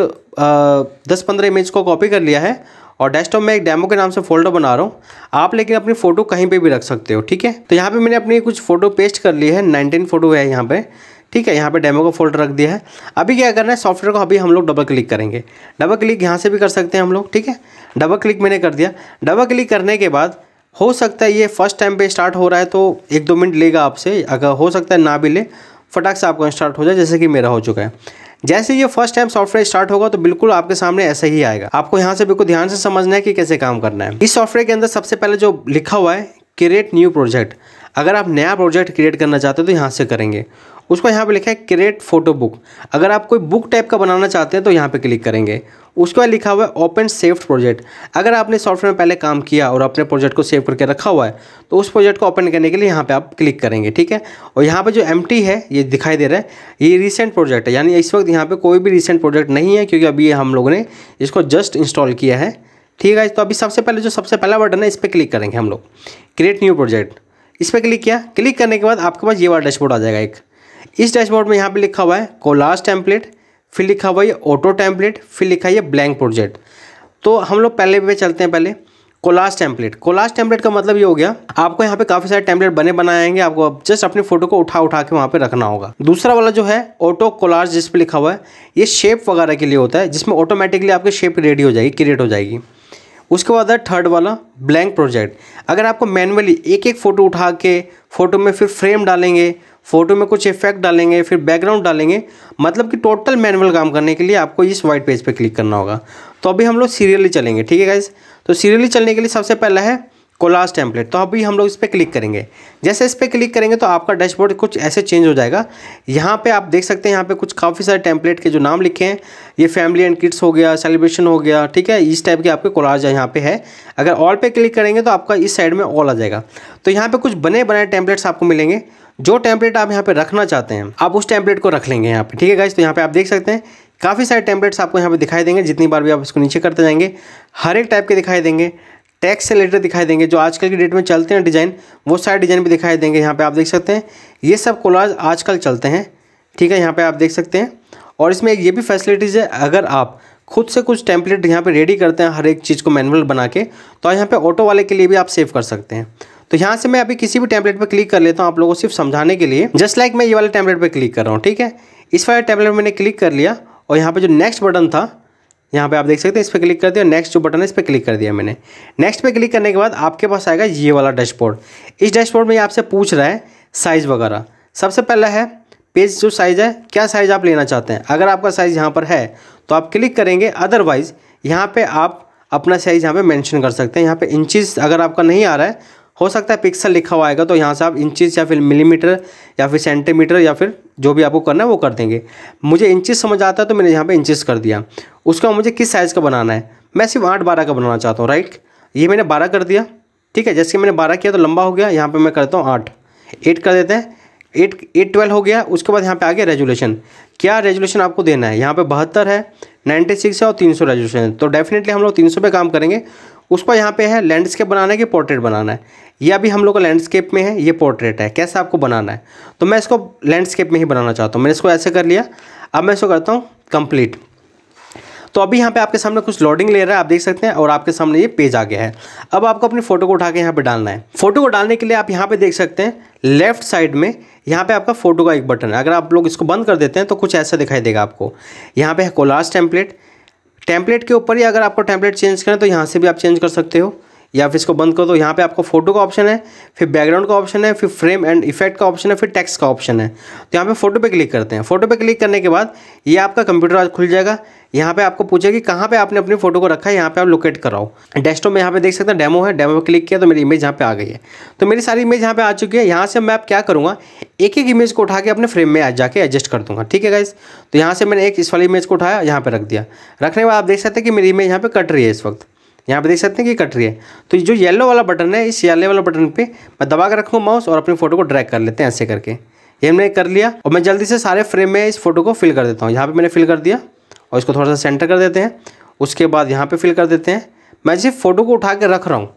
दस पंद्रह इमेज को कॉपी कर लिया है और डेस्कटॉप में एक डेमो के नाम से फोल्डर बना रहा हूँ आप लेकिन अपनी फ़ोटो कहीं पे भी रख सकते हो ठीक है तो यहाँ पे मैंने अपनी कुछ फ़ोटो पेस्ट कर ली है नाइनटीन फ़ोटो है यहाँ पे ठीक है यहाँ पे डेमो का फोल्डर रख दिया है अभी क्या करना है सॉफ्टवेयर को अभी हम लोग डबल क्लिक करेंगे डबल क्लिक यहाँ से भी कर सकते हैं हम लोग ठीक है डबल क्लिक मैंने कर दिया डबल क्लिक करने के बाद हो सकता है ये फर्स्ट टाइम पे स्टार्ट हो रहा है तो एक दो मिनट लेगा आपसे अगर हो सकता है ना भी ले फटाक से आपका स्टार्ट हो जाए जैसे कि मेरा हो चुका है जैसे ये फर्स्ट टाइम सॉफ्टवेयर स्टार्ट होगा तो बिल्कुल आपके सामने ऐसा ही आएगा आपको यहाँ से बिल्कुल ध्यान से समझना है कि कैसे काम करना है इस सॉफ्टवेयर के अंदर सबसे पहले जो लिखा हुआ है क्रिएट न्यू प्रोजेक्ट अगर आप नया प्रोजेक्ट क्रिएट करना चाहते हो तो यहाँ से करेंगे उसको यहाँ पे लिखा है क्रिएट फोटो बुक अगर आप कोई बुक टाइप का बनाना चाहते हैं तो यहाँ पे क्लिक करेंगे उसके बाद लिखा हुआ है ओपन सेफ्ट प्रोजेक्ट अगर आपने सॉफ्टवेयर में पहले काम किया और अपने प्रोजेक्ट को सेव करके रखा हुआ है तो उस प्रोजेक्ट को ओपन करने के लिए यहाँ पे आप क्लिक करेंगे ठीक है और यहाँ पे जो एम है ये दिखाई दे रहा है ये रिसेंट प्रोजेक्ट है यानी इस वक्त यहाँ पर कोई भी रिसेंट प्रोजेक्ट नहीं है क्योंकि अभी हम लोगों ने इसको जस्ट इंस्टॉल किया है ठीक है तो अभी सबसे पहले जो सबसे पहला बटन है इस पर क्लिक करेंगे हम लोग क्रिएट न्यू प्रोजेक्ट इस पर क्लिक किया क्लिक करने के बाद आपके पास ये वाला डैशबोर्ड आ जाएगा एक इस डैशबोर्ड में यहाँ पे लिखा हुआ है कोलास टेम्पलेट फिर लिखा हुआ है ऑटो टेम्पलेट फिर लिखा है ब्लैंक प्रोजेक्ट तो हम लोग पहले पे चलते हैं पहले कोलास टेम्पलेट कोलास टेम्पलेट का मतलब ये हो गया आपको यहाँ पे काफ़ी सारे टेम्पलेट बने बनाएंगे आपको जस्ट अपनी फोटो को उठा उठा के वहाँ पे रखना होगा दूसरा वाला जो है ऑटो कोलास जिस पर लिखा हुआ है ये शेप वगैरह के लिए होता है जिसमें ऑटोमेटिकली आपकी शेप रेडी हो जाएगी क्रिएट हो जाएगी उसके बाद है थर्ड वाला ब्लैंक प्रोजेक्ट अगर आपको मैनुअली एक एक फ़ोटो उठा के फ़ोटो में फिर फ्रेम डालेंगे फोटो में कुछ इफेक्ट डालेंगे फिर बैकग्राउंड डालेंगे मतलब कि टोटल मैनुअल काम करने के लिए आपको इस वाइट पेज पे क्लिक करना होगा तो अभी हम लोग सीरियली चलेंगे ठीक है गाइज तो सीरियली चलने के लिए सबसे पहला है कोलास टेम्पलेट तो अभी हम लोग इस पर क्लिक करेंगे जैसे इस पर क्लिक करेंगे तो आपका डैशबोर्ड कुछ ऐसे चेंज हो जाएगा यहाँ पे आप देख सकते हैं यहाँ पे कुछ काफ़ी सारे टेम्पलेट के जो नाम लिखे हैं ये फैमिली एंड किड्स हो गया सेलिब्रेशन हो गया ठीक है इस टाइप के आपके कोलाज यहाँ पे है अगर ऑल पे क्लिक करेंगे तो आपका इस साइड में ऑल आ जाएगा तो यहाँ पर कुछ बने बनाए टेम्पलेट्स आपको मिलेंगे जो टेम्पलेट आप यहाँ पे रखना चाहते हैं आप उस टेम्पलेट को रख लेंगे यहाँ पे ठीक है गाइज तो यहाँ पे आप देख सकते हैं काफ़ी सारे टेम्पलेट्स आपको यहाँ पे दिखाई देंगे जितनी बार भी आप इसको नीचे करते जाएंगे हर एक टाइप के दिखाई देंगे टैक्स से रिलेटेड दिखाई देंगे जो आजकल की डेट में चलते हैं डिज़ाइन वो सारे डिज़ाइन भी दिखाई देंगे यहाँ पे आप देख सकते हैं ये सब कोलाज आजकल चलते हैं ठीक है यहाँ पे आप देख सकते हैं और इसमें एक ये भी फैसिलिटीज़ है अगर आप खुद से कुछ टेम्पलेट यहाँ पे रेडी करते हैं हर एक चीज़ को मैनुअल बना के तो यहाँ पर ऑटो वाले के लिए भी आप सेव कर सकते हैं तो यहाँ से मैं अभी किसी भी टेम्पलेट पर क्लिक कर लेता हूँ आप लोगों को सिर्फ समझाने के लिए जस्ट लाइक मैं ये वाले टेम्पलेट पर क्लिक कर रहा हूँ ठीक है इस वाले टेम्पलेट मैंने क्लिक कर लिया और यहाँ पर जो नेक्स्ट बटन था यहाँ पे आप देख सकते हैं इस पर क्लिक कर दिया नेक्स्ट जो बटन है इस पर क्लिक कर दिया मैंने नेक्स्ट पे क्लिक करने के बाद आपके पास आएगा ये वाला डैशबोर्ड इस डैशबोर्ड में ये आपसे पूछ रहा है साइज़ वगैरह सबसे पहला है पेज जो साइज़ है क्या साइज़ आप लेना चाहते हैं अगर आपका साइज़ यहाँ पर है तो आप क्लिक करेंगे अदरवाइज़ यहाँ पर आप अपना साइज़ यहाँ पर मैंशन कर सकते हैं यहाँ पर इंचिस अगर आपका नहीं आ रहा है हो सकता है पिक्सल लिखा हुआ आएगा तो यहाँ से आप इंचिस या फिर मिलीमीटर या फिर सेंटीमीटर या फिर जो भी आपको करना है वो कर देंगे मुझे इंचिस समझ आता है तो मैंने यहाँ पे इंचिस कर दिया उसका मुझे किस साइज़ का बनाना है मैं सिर्फ आठ बारह का बनाना चाहता हूँ राइट ये मैंने बारह कर दिया ठीक है जैसे कि मैंने बारह किया तो लंबा हो गया यहाँ पर मैं करता हूँ आठ एट कर देते हैं एट एट ट्वेल्व हो गया उसके बाद यहाँ पे आ गया रेजुलेशन क्या रेजुलेशन आपको देना है यहाँ पे बहत्तर है नाइन्टी सिक्स है और तीन सौ रेजुलेशन है तो डेफिनेटली हम लोग तीन सौ पे काम करेंगे उस पर यहाँ पे है लैंडस्केप बनाना है कि पोर्ट्रेट बनाना है ये अभी हम लोग का लैंडस्केप में है ये पोर्ट्रेट है कैसे आपको बनाना है तो मैं इसको लैंडस्केप में ही बनाना चाहता हूँ मैंने इसको ऐसे कर लिया अब मैं इसको करता हूँ कंप्लीट तो अभी यहाँ पे आपके सामने कुछ लोडिंग ले रहा है आप देख सकते हैं और आपके सामने ये पेज आ गया है अब आपको अपनी फोटो को उठा के यहाँ पे डालना है फोटो को डालने के लिए आप यहाँ पे देख सकते हैं लेफ्ट साइड में यहाँ पे आपका फोटो का एक बटन है अगर आप लोग इसको बंद कर देते हैं तो कुछ ऐसा दिखाई देगा आपको यहाँ पे है कोलास टेम्पलेट टेम्पलेट के ऊपर ही अगर आपको टेम्पलेट चेंज करें तो यहाँ से भी आप चेंज कर सकते हो या फिर इसको बंद करो तो यहाँ पे आपको फोटो का ऑप्शन है फिर बैकग्राउंड का ऑप्शन है फिर फ्रेम एंड इफेक्ट का ऑप्शन है फिर टैक्स का ऑप्शन है तो यहाँ पे फोटो पे क्लिक करते हैं फोटो पे क्लिक करने के बाद ये आपका कंप्यूटर आज खुल जाएगा यहाँ पे आपको पूछा कि कहाँ पे आपने अपनी फोटो को रखा है यहाँ पे आप लोकेट कराओ डेस्कटॉप में यहाँ पे देख सकते हैं डेमो है डेमो पे क्लिक किया तो मेरी इमेज यहाँ पे आ गई है तो मेरी सारी इमेज यहाँ पे आ चुकी है यहाँ से मैं आप क्या करूँगा एक एक इमेज को उठा के अपने फ्रेम में जाके एडजस्ट कर दूंगा ठीक है गाइज तो यहाँ से मैंने एक इस वाली इमेज को उठाया यहाँ पर रख दिया रखने के बाद आप देख सकते हैं कि मेरी इमेज यहाँ पर कट रही है इस वक्त यहाँ पे देख सकते हैं कि कट रही है तो जो येलो वाला बटन है इस येलो वाला बटन पे मैं दबा कर रखूँगा माउस और अपनी फोटो को ड्रैग कर लेते हैं ऐसे करके ये मैंने कर लिया और मैं जल्दी से सारे फ्रेम में इस फोटो को फिल कर देता हूँ यहाँ पर मैंने फिल कर दिया और इसको थोड़ा सा सेंटर कर देते हैं उसके बाद यहाँ पर फिल कर देते हैं मैं सिर्फ फोटो को उठा के रख रहा हूँ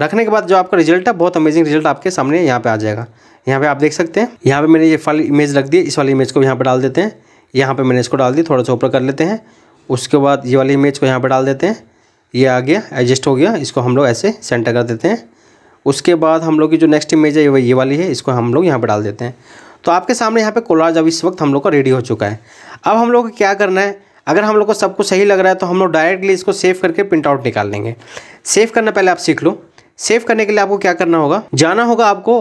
रखने के बाद जो आपका रिजल्ट है बहुत अमेजिंग रिजल्ट आपके सामने यहाँ पर आ जाएगा यहाँ पे आप देख सकते हैं यहाँ पे मैंने ये फल इमेज रख दी इस वाली इमेज को यहाँ पे डाल देते हैं यहाँ पे मैंने इसको डाल दी थोड़ा सा ऊपर कर लेते हैं उसके बाद ये वाली इमेज को यहाँ पे डाल देते हैं ये आ गया एडजस्ट हो गया इसको हम लोग ऐसे सेंटर कर देते हैं उसके बाद हम लोग की जो नेक्स्ट इमेज है ये वाली है इसको हम लोग यहाँ पर डाल देते हैं तो आपके सामने यहाँ पे कोलाज अब इस वक्त हम लोग का रेडी हो चुका है अब हम लोग को क्या करना है अगर हम लोग को सब कुछ सही लग रहा है तो हम लोग डायरेक्टली इसको सेव करके प्रिंट आउट निकाल लेंगे सेव करना पहले आप सीख लो सेव करने के लिए आपको क्या करना होगा जाना होगा आपको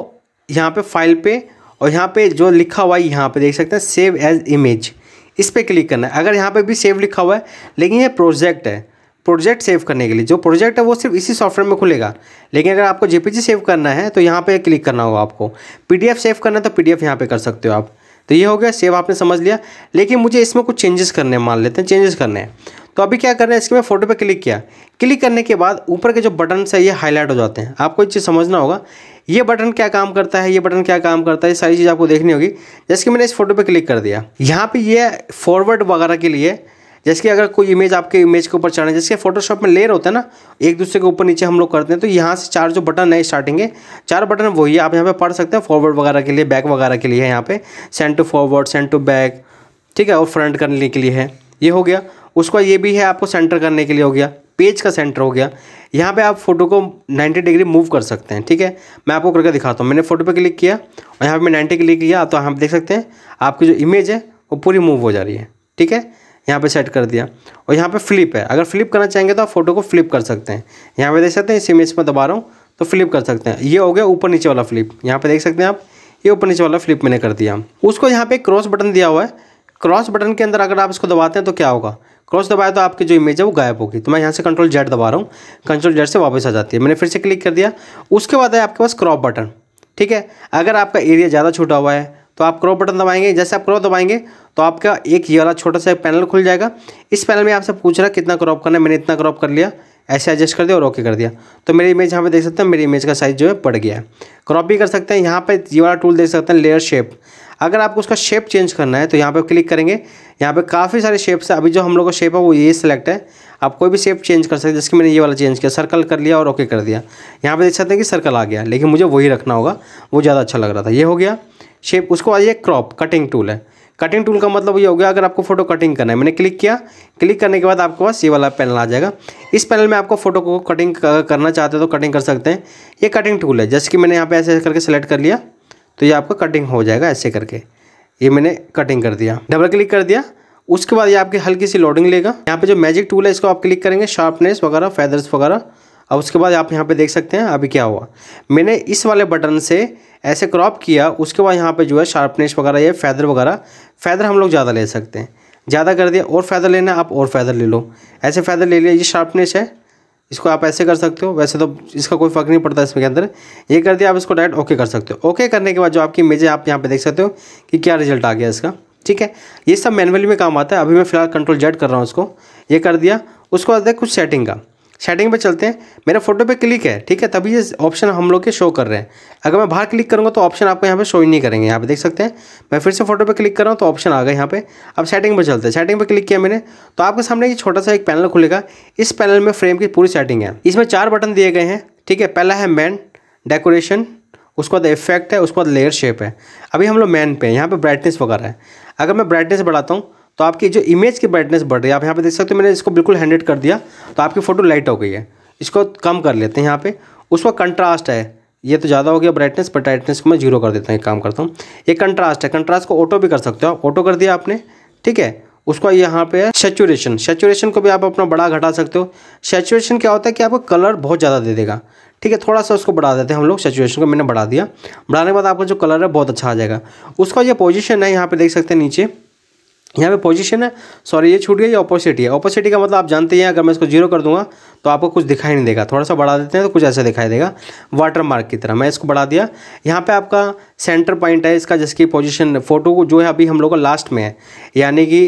यहाँ पर फाइल पर और यहाँ पर जो लिखा हुआ है यहाँ पर देख सकते हैं सेव एज इमेज इस पर क्लिक करना है अगर यहाँ पर भी सेव लिखा हुआ है लेकिन ये प्रोजेक्ट है प्रोजेक्ट सेव करने के लिए जो प्रोजेक्ट है वो सिर्फ इसी सॉफ्टवेयर में खुलेगा लेकिन अगर आपको जे सेव करना है तो यहाँ पे क्लिक करना होगा आपको पीडीएफ सेव करना है तो पीडीएफ डी यहाँ पे कर सकते हो आप तो ये हो गया सेव आपने समझ लिया लेकिन मुझे इसमें कुछ चेंजेस करने मान लेते हैं चेंजेस करने हैं तो अभी क्या करना है इसके मैं फोटो पे क्लिक किया क्लिक करने के बाद ऊपर के जो बटन है ये हाईलाइट हो जाते हैं आपको एक चीज़ समझना होगा ये बटन क्या काम करता है ये बटन क्या काम करता है ये सारी चीज़ आपको देखनी होगी जैसे कि मैंने इस फोटो पर क्लिक कर दिया यहाँ पर ये फॉरवर्ड वगैरह के लिए जैसे कि अगर कोई इमेज आपके इमेज के ऊपर चढ़ना है जैसे फोटोशॉप में लेयर होता है ना एक दूसरे के ऊपर नीचे हम लोग करते हैं तो यहाँ से चार जो बटन है स्टार्टिंग के चार बटन वही है आप यहाँ पे पढ़ सकते हैं फॉरवर्ड वगैरह के लिए बैक वगैरह के लिए यहाँ पे send to forward send to back ठीक है और फ्रंट करने के लिए है ये हो गया उसका ये भी है आपको सेंटर करने के लिए हो गया पेज का सेंटर हो गया यहाँ पे आप फोटो को 90 डिग्री मूव कर सकते हैं ठीक है मैं आपको करके दिखाता हूँ मैंने फोटो पे क्लिक किया और यहाँ पे मैं 90 क्लिक किया तो यहाँ पे देख सकते हैं आपकी जो इमेज है वो पूरी मूव हो जा रही है ठीक है यहाँ पे सेट कर दिया और यहाँ पे फ्लिप है अगर फ्लिप करना चाहेंगे तो आप फोटो को फ्लिप कर सकते हैं यहाँ पे देख सकते हैं इस इमेज में दबा रहा हूँ तो फ्लिप कर सकते हैं ये हो गया ऊपर नीचे वाला फ्लिप यहाँ पे देख सकते हैं आप ये ऊपर नीचे वाला फ्लिप मैंने कर दिया उसको यहाँ पे क्रॉस बटन दिया हुआ है क्रॉस बटन के अंदर अगर आप इसको दबाते हैं तो क्या होगा क्रॉस दबाया तो आपकी जो इमेज है वो गायब होगी तो मैं यहाँ से कंट्रोल जेड दबा रहा हूँ कंट्रोल जेड से वापस आ जाती है मैंने फिर से क्लिक कर दिया उसके बाद है आपके पास क्रॉप बटन ठीक है अगर आपका एरिया ज़्यादा छोटा हुआ है तो आप क्रॉप बटन दबाएंगे जैसे आप क्रॉप दबाएंगे तो आपका एक ये वाला छोटा सा पैनल खुल जाएगा इस पैनल में आपसे पूछ रहा कितना क्रॉप करना है मैंने इतना क्रॉप कर लिया ऐसे एडजस्ट कर दिया और ओके कर दिया तो मेरी इमेज यहाँ पे देख सकते हैं मेरी इमेज का साइज़ जो है बढ़ गया है क्रॉप भी कर सकते हैं यहाँ पे ये वाला टूल देख सकते हैं लेयर शेप अगर आपको उसका शेप चेंज करना है तो यहाँ पे क्लिक करेंगे यहाँ पे काफ़ी सारे शेप्स है अभी जो हम लोग का शेप है वो ये सिलेक्ट है आप कोई भी शेप चेंज कर सकते हैं जिसके मैंने ये वाला चेंज किया सर्कल कर लिया और ओके कर दिया यहाँ पर देख सकते हैं कि सर्कल आ गया लेकिन मुझे वही रखना होगा वो ज़्यादा अच्छा लग रहा था ये हो गया शेप उसको आ जाइए क्रॉप कटिंग टूल है कटिंग टूल का मतलब ये हो गया अगर आपको फोटो कटिंग करना है मैंने क्लिक किया क्लिक करने के बाद आपके पास ये वाला पैनल आ जाएगा इस पैनल में आपको फोटो को कटिंग करना चाहते हो तो कटिंग कर सकते हैं ये कटिंग टूल है जैसे कि मैंने यहाँ पे ऐसे करके सेलेक्ट कर लिया तो ये आपका कटिंग हो जाएगा ऐसे करके ये मैंने कटिंग कर दिया डबल क्लिक कर दिया उसके बाद ये आपकी हल्की सी लोडिंग लेगा यहाँ पर जो मैजिक टूल है इसको आप क्लिक करेंगे शार्पनेस वगैरह फैदर्स वगैरह अब उसके बाद आप यहाँ पे देख सकते हैं अभी क्या हुआ मैंने इस वाले बटन से ऐसे क्रॉप किया उसके बाद यहाँ पे जो है शार्पनेस वगैरह या फैदर वगैरह फैदर हम लोग ज़्यादा ले सकते हैं ज़्यादा कर दिया और फैदर लेना आप और फैदर ले लो ऐसे फैदर ले लिया ये शार्पनेस है इसको आप ऐसे कर सकते हो वैसे तो इसका कोई फर्क नहीं पड़ता इसमें के अंदर ये कर दिया आप इसको डायरेक्ट ओके कर सकते हो ओके करने के बाद जो आपकी इमेज आप यहाँ पर देख सकते हो कि क्या रिजल्ट आ गया इसका ठीक है ये सब मैनुअली में काम आता है अभी मैं फिलहाल कंट्रोल जेड कर रहा हूँ उसको ये कर दिया उसके बाद कुछ सेटिंग का सेटिंग पे चलते हैं मेरा फोटो पे क्लिक है ठीक है तभी ये ऑप्शन हम लोग के शो कर रहे हैं अगर मैं बाहर क्लिक करूँगा तो ऑप्शन आपको यहाँ पे शो ही नहीं करेंगे यहाँ पे देख सकते हैं मैं फिर से फोटो पे क्लिक कर रहा हूँ तो ऑप्शन आ गए यहाँ पे अब सेटिंग पे चलते हैं सेटिंग पे क्लिक किया मैंने तो आपके सामने ये छोटा सा एक पैनल खुलेगा इस पैनल में फ्रेम की पूरी सेटिंग है इसमें चार बटन दिए गए हैं ठीक है पहला है मैन डेकोरेशन उसके बाद इफेक्ट है उसके बाद लेयर शेप है अभी हम लोग मैन पे हैं यहाँ पर ब्राइटनेस वगैरह है अगर मैं ब्राइटनेस बढ़ाता हूँ तो आपकी जो इमेज की ब्राइटनेस बढ़ रही है आप यहाँ पे देख सकते हो मैंने इसको बिल्कुल हैंडेड कर दिया तो आपकी फ़ोटो लाइट हो गई है इसको कम कर लेते हैं यहाँ पे उसका कंट्रास्ट है ये तो ज़्यादा हो गया ब्राइटनेस पर ब्राइटनेस को मैं जीरो कर देता हूँ काम करता हूँ ये कंट्रास्ट है कंट्रास्ट को ऑटो भी कर सकते हो ऑटो कर दिया आपने ठीक है उसका यहाँ पे है सेचुरेशन सेचुरेशन को भी आप अपना बड़ा घटा सकते हो सेचुरेशन क्या होता है कि आपको कलर बहुत ज़्यादा दे देगा ठीक है थोड़ा सा उसको बढ़ा देते हैं हम लोग सेचुरेशन को मैंने बढ़ा दिया बढ़ाने के बाद आपका जो कलर है बहुत अच्छा आ जाएगा उसका ये पोजीशन है यहाँ पे देख सकते हैं नीचे यहाँ पे पोजीशन है सॉरी ये छूट गया ये ऑपोसिटी है ऑपोसिटी का मतलब आप जानते हैं अगर मैं इसको जीरो कर दूंगा तो आपको कुछ दिखाई नहीं देगा थोड़ा सा बढ़ा देते हैं तो कुछ ऐसा दिखाई देगा वाटर मार्क की तरह मैं इसको बढ़ा दिया यहाँ पे आपका सेंटर पॉइंट है इसका जिसकी पोजिशन फोटो जो है अभी हम लोग का लास्ट में है यानी कि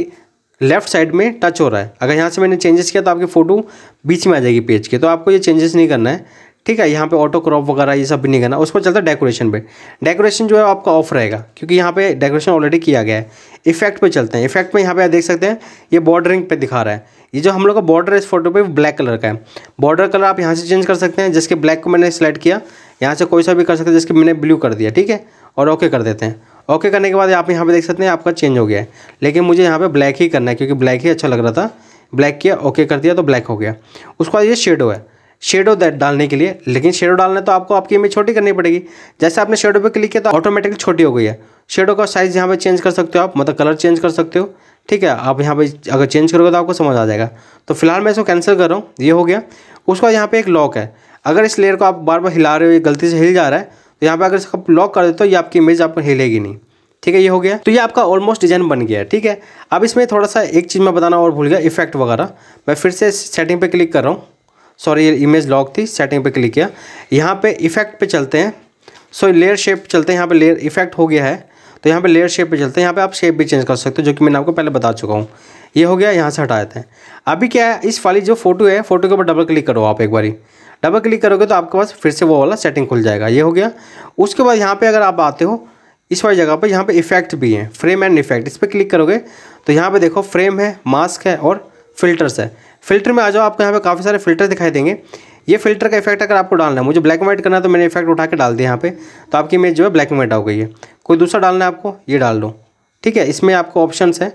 लेफ्ट साइड में टच हो रहा है अगर यहाँ से मैंने चेंजेस किया तो आपकी फ़ोटो बीच में आ जाएगी पेज के तो आपको ये चेंजेस नहीं करना है ठीक है यहाँ पे ऑटो क्रॉप वगैरह ये सब भी नहीं करना उस पर चलता है डेकोरेशन पे डेकोरेशन जो है आपका ऑफ रहेगा क्योंकि यहाँ पे डेकोरेशन ऑलरेडी किया गया है इफेक्ट पे चलते हैं इफेक्ट में यहाँ पे आप देख सकते हैं ये बॉर्डरिंग पे दिखा रहा है ये जो हम लोग का बॉर्डर है इस फोटो पर ब्लैक कलर का है बॉर्डर कलर आप यहाँ से चेंज कर सकते हैं जिसके ब्लैक को मैंने सेलेक्ट किया यहाँ से कोई सा भी कर सकते हैं जिसके मैंने ब्लू कर दिया ठीक है और ओके कर देते हैं ओके करने के बाद आप यहाँ पे देख सकते हैं आपका चेंज हो गया है लेकिन मुझे यहाँ पर ब्लैक ही करना है क्योंकि ब्लैक ही अच्छा लग रहा था ब्लैक किया ओके कर दिया तो ब्लैक हो गया उसके बाद ये शेडो है शेडो डालने के लिए लेकिन शेडो डालना तो आपको आपकी इमेज छोटी करनी पड़ेगी जैसे आपने शेडो पे क्लिक किया तो ऑटोमेटिकली छोटी हो गई है शेडो का साइज़ यहाँ पे चेंज कर सकते हो आप मतलब कलर चेंज कर सकते हो ठीक है आप यहाँ पे अगर चेंज करोगे तो आपको समझ आ जाएगा तो फिलहाल मैं इसको कैंसिल कर रहा हूँ ये हो गया उसका यहाँ पर एक लॉक है अगर इस लेयर को आप बार बार हिला रहे हो ये गलती से हिल जा रहा है तो यहाँ पर अगर इसको लॉक कर देते हो ये आपकी इमेज आपको हिलेगी नहीं ठीक है ये हो गया तो ये आपका ऑलमोस्ट डिजाइन बन गया है ठीक है अब इसमें थोड़ा सा एक चीज़ मैं बताना और भूल गया इफेक्ट वगैरह मैं फिर से सेटिंग पे क्लिक कर रहा हूँ सॉरी ये इमेज लॉक थी सेटिंग पे क्लिक किया यहाँ पे इफेक्ट पे चलते हैं सो लेयर शेप चलते हैं यहाँ पे लेयर इफेक्ट हो गया है तो यहाँ पे लेयर शेप पे चलते हैं यहाँ पे आप शेप भी चेंज कर सकते हो जो कि मैंने आपको पहले बता चुका हूँ ये हो गया यहाँ से हटा देते हैं अभी क्या है इस वाली जो फोटो है फोटो के ऊपर डबल क्लिक करो आप एक बारी डबल क्लिक करोगे तो आपके पास फिर से वो वाला सेटिंग खुल जाएगा ये हो गया उसके बाद यहाँ पर अगर आप आते हो इस वाली जगह पर यहाँ पर इफेक्ट भी हैं फ्रेम एंड इफेक्ट इस पर क्लिक करोगे तो यहाँ पर देखो फ्रेम है मास्क है और फिल्टर्स है फिल्टर में आ जाओ आपको यहाँ पे काफ़ी सारे फिल्टर दिखाई देंगे ये फिल्टर का इफेक्ट अगर आपको डालना है मुझे ब्लैक एंड वाइट करना है तो मैंने इफेक्ट उठा के डाल दिया यहाँ पे तो आपकी इमेज जो है ब्लैक एंड वाइट हो गई है कोई दूसरा डालना है आपको ये डाल लो ठीक है इसमें आपको ऑप्शन है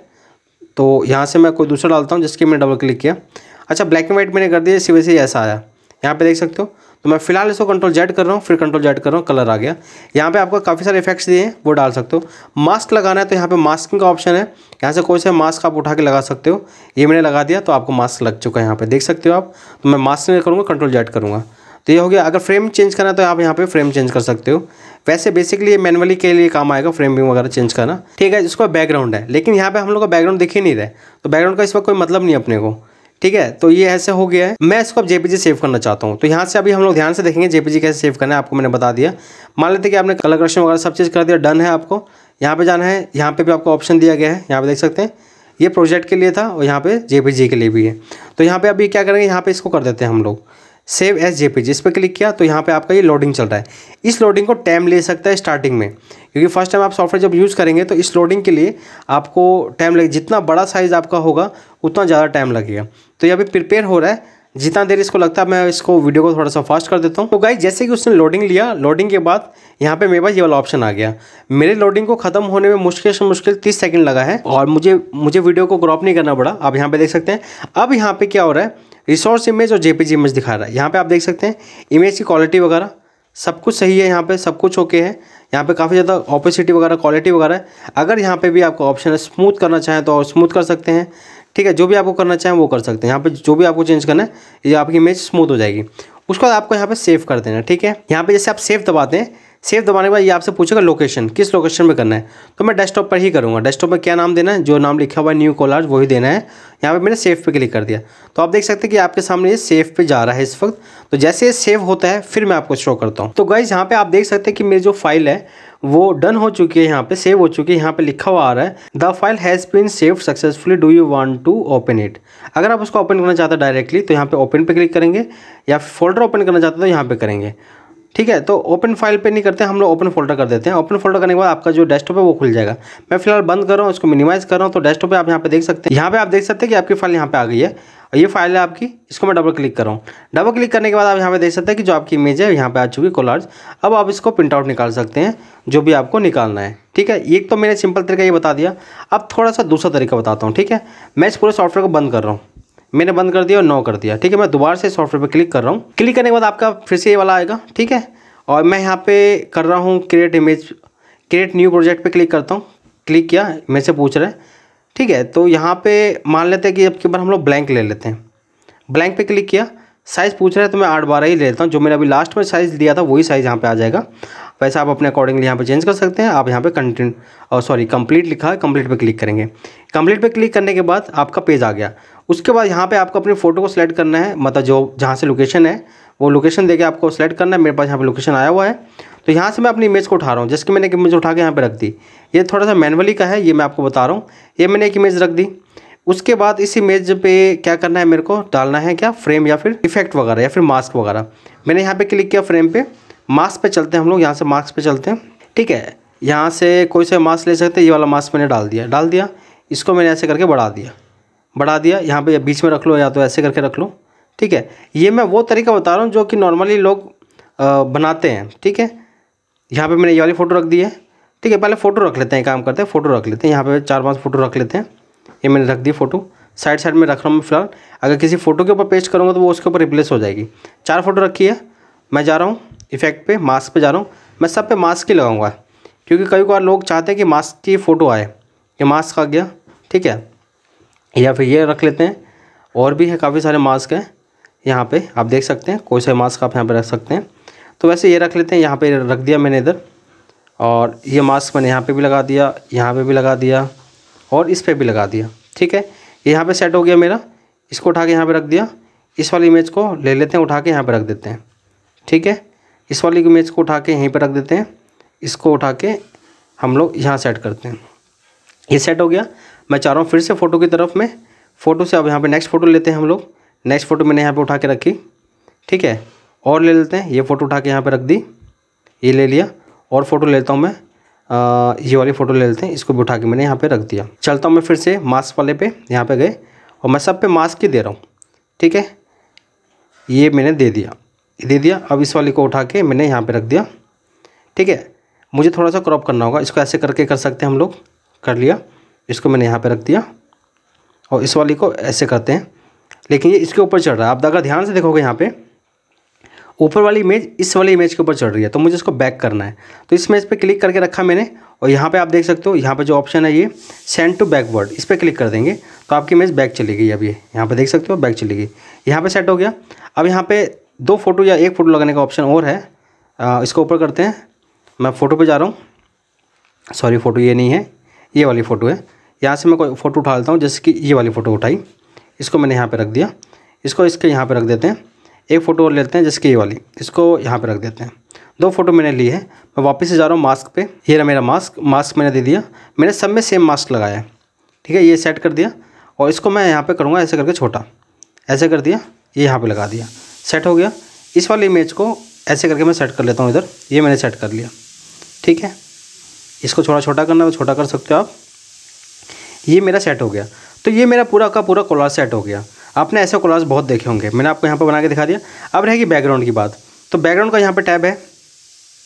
तो यहाँ से मैं कोई दूसरा डालता हूँ जिसकी मैंने डबल क्लिक किया अच्छा ब्लैक एंड वाइट मैंने कर दिया इसी वजह से ऐसा आया यहाँ पर देख सकते हो तो मैं फिलहाल इसको कंट्रोल जेड कर रहा हूँ फिर कंट्रोल जेड कर रहा हूँ कलर आ गया यहाँ पे आपको काफ़ी सारे इफेक्ट्स दिए हैं वो डाल सकते हो मास्क लगाना है तो यहाँ पे मास्किंग का ऑप्शन है यहाँ से कोई से मास्क आप उठा के लगा सकते हो ये मैंने लगा दिया तो आपको मास्क लग चुका है यहाँ पर देख सकते हो आप तो मैं मास्क नहीं करूँगा कंट्रोल जेड करूँगा तो ये हो गया अगर फ्रेम चेंज करना है तो आप यहाँ पे फ्रेम चेंज कर सकते हो वैसे बेसिकली ये मैनुअली के लिए काम आएगा फ्रेमिंग वगैरह चेंज करना ठीक है इसका बैकग्राउंड है लेकिन यहाँ पे हम लोग का बैकग्राउंड दिख ही नहीं रहा है तो बैकग्राउंड का इस वक्त कोई मतलब नहीं अपने को ठीक है तो ये ऐसे हो गया है मैं इसको अब जेपीजी सेव करना चाहता हूँ तो यहाँ से अभी हम लोग ध्यान से देखेंगे जेपीजी कैसे सेव करना है आपको मैंने बता दिया मान लेते कि आपने कलर करेक्शन वगैरह सब चीज़ कर दिया डन है आपको यहाँ पे जाना है यहाँ पे भी आपको ऑप्शन दिया गया है यहाँ पे देख सकते हैं ये प्रोजेक्ट के लिए था और यहाँ पे जे के लिए भी है तो यहाँ पर अभी क्या करेंगे यहाँ पर इसको कर देते हैं हम लोग सेव जे पी जिस पर क्लिक किया तो यहाँ पे आपका ये लोडिंग चल रहा है इस लोडिंग को टाइम ले सकता है स्टार्टिंग में क्योंकि फर्स्ट टाइम आप सॉफ्टवेयर जब यूज़ करेंगे तो इस लोडिंग के लिए आपको टाइम लगे जितना बड़ा साइज़ आपका होगा उतना ज़्यादा टाइम लगेगा तो ये अभी प्रिपेयर हो रहा है जितना देर इसको लगता है मैं इसको वीडियो को थोड़ा सा फास्ट कर देता हूँ तो गाइज जैसे कि उसने लोडिंग लिया लोडिंग के बाद यहाँ पे मेरे पास ये वाला ऑप्शन आ गया मेरे लोडिंग को खत्म होने में मुश्किल से मुश्किल तीस सेकंड लगा है और मुझे मुझे वीडियो को क्रॉप नहीं करना पड़ा आप यहाँ पे देख सकते हैं अब यहाँ पे क्या हो रहा है रिसोर्स इमेज और जेपीजी इमेज दिखा रहा है यहाँ पे आप देख सकते हैं इमेज की क्वालिटी वगैरह सब कुछ सही है यहाँ पे सब कुछ ओके है यहाँ पे काफ़ी ज़्यादा ऑपोसिटी वगैरह क्वालिटी वगैरह है अगर यहाँ पे भी आपको ऑप्शन है स्मूथ करना चाहें तो स्मूथ कर सकते हैं ठीक है जो भी आपको करना चाहें वो कर सकते हैं यहाँ पे जो भी आपको चेंज करना है ये आपकी इमेज स्मूथ हो जाएगी उसके बाद आपको यहाँ पे सेव कर देना ठीक है यहाँ पे जैसे आप सेव दबाते हैं सेव दबाने के बाद ये आपसे पूछेगा लोकेशन किस लोकेशन में करना है तो मैं डेस्कटॉप पर ही करूँगा डेस्कटॉप में क्या नाम देना है जो नाम लिखा हुआ है न्यू कॉलर वही देना है यहाँ पे मैंने सेव पे क्लिक कर दिया तो आप देख सकते हैं कि आपके सामने ये सेव पे जा रहा है इस वक्त तो जैसे ये सेव होता है फिर मैं आपको शो करता हूँ तो गाइज यहाँ पर आप देख सकते हैं कि मेरी जो फाइल है वो डन हो चुकी है यहाँ पे सेव हो चुकी है यहाँ पे लिखा हुआ आ रहा है the file has been saved successfully do you want to open it अगर आप उसको ओपन करना चाहते हैं डायरेक्टली तो यहाँ पे ओपन पे क्लिक करेंगे या फोल्डर ओपन करना चाहते हैं तो यहाँ पे करेंगे ठीक है तो ओपन फाइल पे नहीं करते हम लोग ओपन फोल्डर कर देते हैं ओपन फोल्डर करने के बाद आपका जो डेस्कटॉप है वो खुल जाएगा मैं फिलहाल बंद कर रहा हूँ उसको मिनिमाइज कर रहा हूँ तो डेस्कटॉप पे आप यहाँ पे देख सकते हैं यहाँ पे आप देख सकते हैं कि आपकी फाइल यहाँ पे आ गई है और ये फाइल है आपकी इसको मैं डबल क्लिक कर रहा हूँ डबल क्लिक करने के बाद आप यहाँ पे देख सकते हैं कि जो आपकी इमेज है यहाँ पे आ चुकी है कोलार्ज अब आप इसको प्रिंट आउट निकाल सकते हैं जो भी आपको निकालना है ठीक है एक तो मैंने सिंपल तरीका ये बता दिया अब थोड़ा सा दूसरा तरीका बताता हूँ ठीक है मैं इस पूरे सॉफ्टवेयर को बंद कर रहा हूँ मैंने बंद कर दिया और नो कर दिया ठीक है मैं दोबारा से सॉफ्टवेयर पर क्लिक कर रहा हूँ क्लिक करने के बाद आपका फिर से ये वाला आएगा ठीक है और मैं यहाँ पर कर रहा हूँ create image create new project पर क्लिक करता हूँ क्लिक किया मेरे से पूछ रहे हैं ठीक है तो यहाँ पे मान लेते हैं कि अब की बार हम लोग ब्लैंक ले लेते हैं ब्लैंक पे क्लिक किया साइज़ पूछ रहा है तो मैं आठ बारह ही ले लेता हूँ जो मैंने अभी लास्ट में साइज़ लिया था वही साइज़ यहाँ पे आ जाएगा वैसे आप अपने अकॉर्डिंगली यहाँ पे चेंज कर सकते हैं आप यहाँ पे कंटेंट और सॉरी कंप्लीट लिखा है कंप्लीट पे क्लिक करेंगे कंप्लीट पे क्लिक करने के बाद आपका पेज आ गया उसके बाद यहाँ पर आपको अपनी फ़ोटो को सिलेक्ट करना है मतलब जो जहाँ से लोकेशन है वो लोकेशन देकर आपको सेलेक्ट करना है मेरे पास यहाँ पर लोकेशन आया हुआ है तो यहाँ से मैं अपनी इमेज को उठा रहा हूँ जिसकी मैंने एक इमेज उठा के यहाँ पर रख दी ये थोड़ा सा मैनुअली का है ये मैं आपको बता रहा हूँ ये मैंने एक इमेज रख दी उसके बाद इस इमेज पे क्या करना है मेरे को डालना है क्या फ्रेम या फिर इफेक्ट वगैरह या फिर मास्क वगैरह मैंने यहाँ पे क्लिक किया फ्रेम पे मास्क पे चलते हैं हम लोग यहाँ से मास्क पे चलते हैं ठीक है यहाँ से कोई से मास्क ले सकते हैं ये वाला मास्क मैंने डाल दिया डाल दिया इसको मैंने ऐसे करके बढ़ा दिया बढ़ा दिया यहाँ पर बीच में रख लो या तो ऐसे करके रख लो ठीक है ये मैं वो तरीका बता रहा हूँ जो कि नॉर्मली लोग बनाते हैं ठीक है यहाँ पे मैंने ये वाली फ़ोटो रख दी है ठीक है पहले फ़ोटो रख लेते हैं काम करते हैं फ़ोटो रख लेते हैं यहाँ पे चार पांच फ़ोटो रख लेते हैं ये मैंने रख दी फ़ोटो साइड साइड में रख रहा हूँ मैं फिलहाल अगर किसी फ़ोटो के ऊपर पेस्ट करूँगा तो वो उसके ऊपर रिप्लेस हो जाएगी चार फ़ोटो रखी है मैं जा रहा हूँ इफेक्ट पे मास्क पर जा रहा हूँ मैं सब पे मास्क ही लगाऊँगा क्योंकि कई बार लोग चाहते हैं कि मास्क की फ़ोटो आए ये मास्क आ गया ठीक है या फिर ये रख लेते हैं और भी है काफ़ी सारे मास्क हैं यहाँ पे आप देख सकते हैं कोई सा मास्क आप यहाँ पे रख सकते हैं तो वैसे ये रख लेते हैं यहाँ पे रख दिया मैंने इधर और ये मास्क मैंने यहाँ पे भी लगा दिया यहाँ पे भी लगा दिया और इस पर भी लगा दिया ठीक है यहाँ पर सेट हो गया मेरा इसको उठा के यहाँ पर रख दिया इस वाली इमेज को ले लेते हैं उठा के यहाँ पर रख देते हैं ठीक है इस वाली इमेज को उठा के यहीं पर रख देते हैं इसको उठा के हम लोग यहाँ सेट करते हैं ये सेट हो गया मैं चाह रहा हूँ फिर से फ़ोटो की तरफ में फ़ोटो से अब यहाँ पे नेक्स्ट फ़ोटो लेते हैं हम लोग नेक्स्ट फ़ोटो मैंने यहाँ पे उठा के रखी ठीक है और ले लेते हैं ये फ़ोटो उठा के यहाँ पर रख दी ये ले लिया और फ़ोटो लेता हूँ मैं आ, ये वाली फ़ोटो ले लेते हैं इसको भी उठा के मैंने यहाँ पे रख दिया चलता हूँ मैं फिर से मास्क वाले पे यहाँ पे गए और मैं सब पे मास्क ही दे रहा हूँ ठीक है ये मैंने दे दिया दे दिया अब इस वाली को उठा के मैंने यहाँ पे रख दिया ठीक है मुझे थोड़ा सा क्रॉप करना होगा इसको ऐसे करके कर सकते हैं हम लोग कर लिया इसको मैंने यहाँ पर रख दिया और इस वाली को ऐसे करते हैं लेकिन ये इसके ऊपर चढ़ रहा है आप अगर ध्यान से देखोगे यहाँ पर ऊपर वाली इमेज इस वाली इमेज के ऊपर चढ़ रही है तो मुझे इसको बैक करना है तो इस इमेज पे क्लिक करके रखा मैंने और यहाँ पे आप देख सकते हो यहाँ पे जो ऑप्शन है ये सेंड टू बैकवर्ड इस पर क्लिक कर देंगे तो आपकी इमेज बैक चली गई अभी यहाँ पे देख सकते हो बैक चली गई यहाँ पे सेट हो गया अब यहाँ पे दो फोटो या एक फ़ोटो लगाने का ऑप्शन और है आ, इसको ऊपर करते हैं मैं फ़ोटो पर जा रहा हूँ सॉरी फ़ोटो ये नहीं है ये वाली फ़ोटो है यहाँ से मैं कोई फ़ोटो उठा लेता हूँ जैसे कि ये वाली फ़ोटो उठाई इसको मैंने यहाँ पर रख दिया इसको इसके यहाँ पर रख देते हैं एक फ़ोटो और लेते हैं जैसे कि ये वाली इसको यहाँ पर रख देते हैं दो फ़ोटो मैंने ली है मैं वापस से जा रहा हूँ मास्क पे ये रहा मेरा मास्क मास्क मैंने दे दिया मैंने सब में सेम मास्क लगाया है ठीक है ये सेट कर दिया और इसको मैं यहाँ पे करूँगा ऐसे करके छोटा ऐसे कर दिया ये यहाँ पे लगा दिया सेट हो गया इस वाली इमेज को ऐसे करके मैं सेट कर लेता हूँ इधर ये मैंने सेट कर लिया ठीक है इसको छोटा छोटा करना तो छोटा कर सकते हो आप ये मेरा सेट हो गया तो ये मेरा पूरा का पूरा कोलार सेट हो गया आपने ऐसे कोलाज बहुत देखे होंगे मैंने आपको यहाँ पर बना के दिखा दिया अब रहेगी बैकग्राउंड की बात तो बैकग्राउंड का यहाँ पर टैब है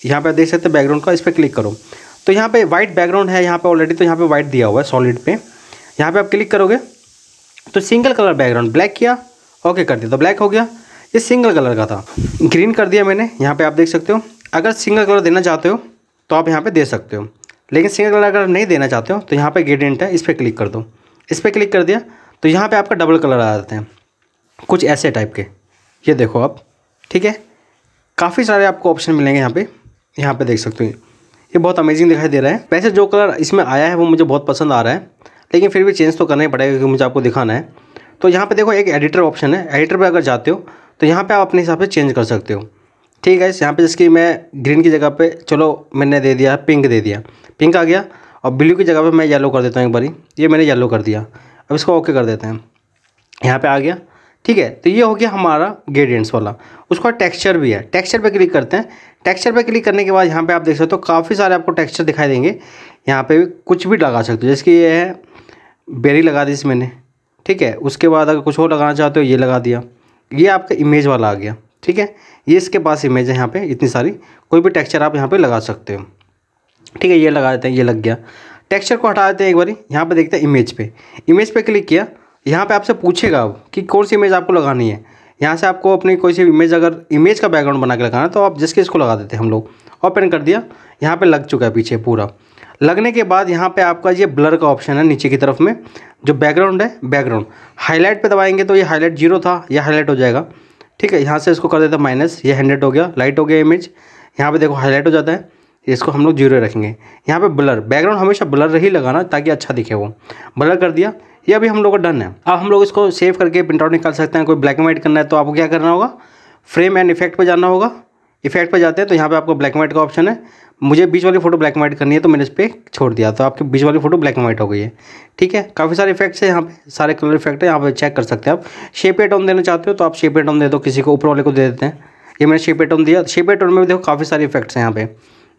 यहाँ पर देख सकते हैं बैकग्राउंड का इस पर क्लिक करो तो यहाँ पे वाइट बैकग्राउंड है यहाँ पे ऑलरेडी तो यहाँ पे वाइट दिया हुआ है सॉलिड पे यहाँ पे आप क्लिक करोगे तो सिंगल कलर बैकग्राउंड ब्लैक किया ओके कर दिया तो ब्लैक हो गया ये सिंगल कलर का था ग्रीन कर दिया मैंने यहाँ पे आप देख सकते हो अगर सिंगल कलर देना चाहते हो तो आप यहाँ पे दे सकते हो लेकिन सिंगल कलर अगर नहीं देना चाहते हो तो यहाँ पे ग्रेडियंट है इस पर क्लिक कर दो इस पर क्लिक कर दिया तो यहाँ पे आपका डबल कलर आ जाते हैं कुछ ऐसे टाइप के ये देखो आप ठीक है काफ़ी सारे आपको ऑप्शन मिलेंगे यहाँ पे यहाँ पे देख सकते हो ये बहुत अमेजिंग दिखाई दे रहा है वैसे जो कलर इसमें आया है वो मुझे बहुत पसंद आ रहा है लेकिन फिर भी चेंज तो करना ही पड़ेगा क्योंकि मुझे आपको दिखाना है तो यहाँ पर देखो एक एडिटर ऑप्शन है एडिटर पर अगर जाते हो तो यहाँ पर आप अपने हिसाब से चेंज कर सकते हो ठीक है यहाँ पे जिसकी मैं ग्रीन की जगह पे चलो मैंने दे दिया पिंक दे दिया पिंक आ गया और ब्लू की जगह पे मैं येलो कर देता हूँ एक बारी ये मैंने येलो कर दिया अब इसको ओके कर देते हैं यहाँ पे आ गया ठीक है तो ये हो गया हमारा ग्रेडियंट्स वाला उसका टेक्सचर भी है टेक्सचर पे क्लिक करते हैं टेक्सचर पे क्लिक करने के बाद यहाँ पे आप देख सकते हो काफ़ी सारे आपको टेक्सचर दिखाई देंगे यहाँ पे भी कुछ भी लगा सकते हो जैसे कि ये है बेरी लगा दी इसमें मैंने ठीक है उसके बाद अगर कुछ और लगाना चाहते हो ये लगा दिया ये आपका इमेज वाला आ गया ठीक है ये इसके पास इमेज है यहाँ पर इतनी सारी कोई भी टेक्स्चर आप यहाँ पर लगा सकते हो ठीक है ये लगा देते हैं ये लग गया टेक्सचर को हटा देते हैं एक बार यहाँ पर देखते हैं इमेज पे इमेज पे क्लिक किया यहाँ पे आपसे पूछेगा कि कौन सी इमेज आपको लगानी है यहाँ से आपको अपनी कोई सी इमेज अगर इमेज का बैकग्राउंड बना के लगाना तो आप जिसके इसको लगा देते हैं हम लोग ओपन कर दिया यहाँ पे लग चुका है पीछे पूरा लगने के बाद यहाँ पे आपका ये ब्लर का ऑप्शन है नीचे की तरफ में जो बैकग्राउंड है बैकग्राउंड हाईलाइट पे दबाएंगे तो ये हाईलाइट जीरो था यह हाईलाइट हो जाएगा ठीक है यहाँ से इसको कर देता माइनस ये हंड्रेड हो गया लाइट हो गया इमेज यहाँ पे देखो हाईलाइट हो जाता है इसको हम लोग जीरो रखेंगे यहाँ पे ब्लर बैकग्राउंड हमेशा ब्लर ही लगाना ताकि अच्छा दिखे वो ब्लर कर दिया ये अभी हम लोग का डन है अब हम लोग इसको सेव करके प्रिंट आउट निकाल सकते हैं कोई ब्लैक एंड वाइट करना है तो आपको क्या करना होगा फ्रेम एंड इफेक्ट पर जाना होगा इफेक्ट पर जाते हैं तो यहाँ पर आपको ब्लैक एंड वाइट का ऑप्शन है मुझे बीच वाली फोटो ब्लैक एंड वाइट करनी है तो मैंने इस पर छोड़ दिया तो आपकी बीच वाली फोटो ब्लैक एंड वाइट हो गई है ठीक है काफ़ी सारे इफेक्ट्स हैं यहाँ पे सारे कलर इफेक्ट है यहाँ पे चेक कर सकते हैं आप शेप ऑन देना चाहते हो तो आप शेप ऑन दे दो किसी को ऊपर वाले को दे देते हैं ये मैंने शेप ऑन दिया शेप ऑन में भी देखो काफ़ी सारे इफेक्ट्स हैं यहाँ पे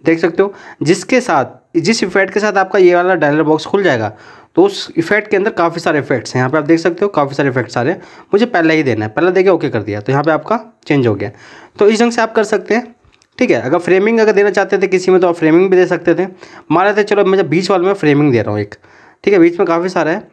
देख सकते हो जिसके साथ जिस इफेक्ट के साथ आपका ये वाला डायलर बॉक्स खुल जाएगा तो उस इफेक्ट के अंदर काफ़ी सारे इफेक्ट्स हैं यहाँ पे आप देख सकते हो काफ़ी सारे इफेक्ट्स आ रहे हैं मुझे पहले ही देना है पहले देखे ओके कर दिया तो यहाँ पे आपका चेंज हो गया तो इस ढंग से आप कर सकते हैं ठीक है अगर फ्रेमिंग अगर देना चाहते थे किसी में तो आप फ्रेमिंग भी दे सकते थे मान लेते चलो मैं बीच वाले में फ्रेमिंग दे रहा हूँ एक ठीक है बीच में काफ़ी सारा है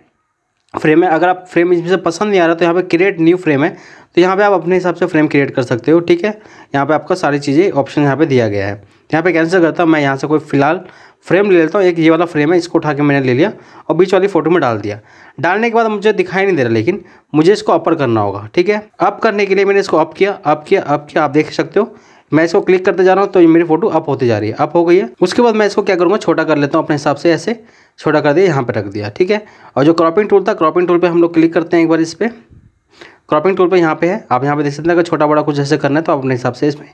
फ्रेम है अगर आप फ्रेम इसमें से पसंद नहीं आ रहा तो यहाँ पे क्रिएट न्यू फ्रेम है तो यहाँ पे आप अपने हिसाब से फ्रेम क्रिएट कर सकते हो ठीक है यहाँ पे आपका सारी चीज़ें ऑप्शन यहाँ पे दिया गया है यहाँ पे कैंसिल करता हूँ मैं यहाँ से कोई फिलहाल फ्रेम ले लेता हूँ एक ये वाला फ्रेम है इसको उठा के मैंने ले लिया और बीच वाली फ़ोटो में डाल दिया डालने के बाद मुझे दिखाई नहीं दे रहा लेकिन मुझे इसको अपर करना होगा ठीक है अप करने के लिए मैंने इसको अप किया अप किया अप किया आप देख सकते हो मैं इसको क्लिक करते जा रहा हूँ तो मेरी फोटो अप होती जा रही है अप हो गई है उसके बाद मैं इसको क्या करूँगा छोटा कर लेता हूँ अपने हिसाब से ऐसे छोटा कर दिया यहाँ पर रख दिया ठीक है और जो क्रॉपिंग टूल था क्रॉपिंग टूल पर हम लोग क्लिक करते हैं एक बार इस पर क्रॉपिंग टूल पर यहाँ पे है आप यहाँ पे देख सकते हैं अगर छोटा बड़ा कुछ ऐसे करना है तो आप अपने हिसाब से इसमें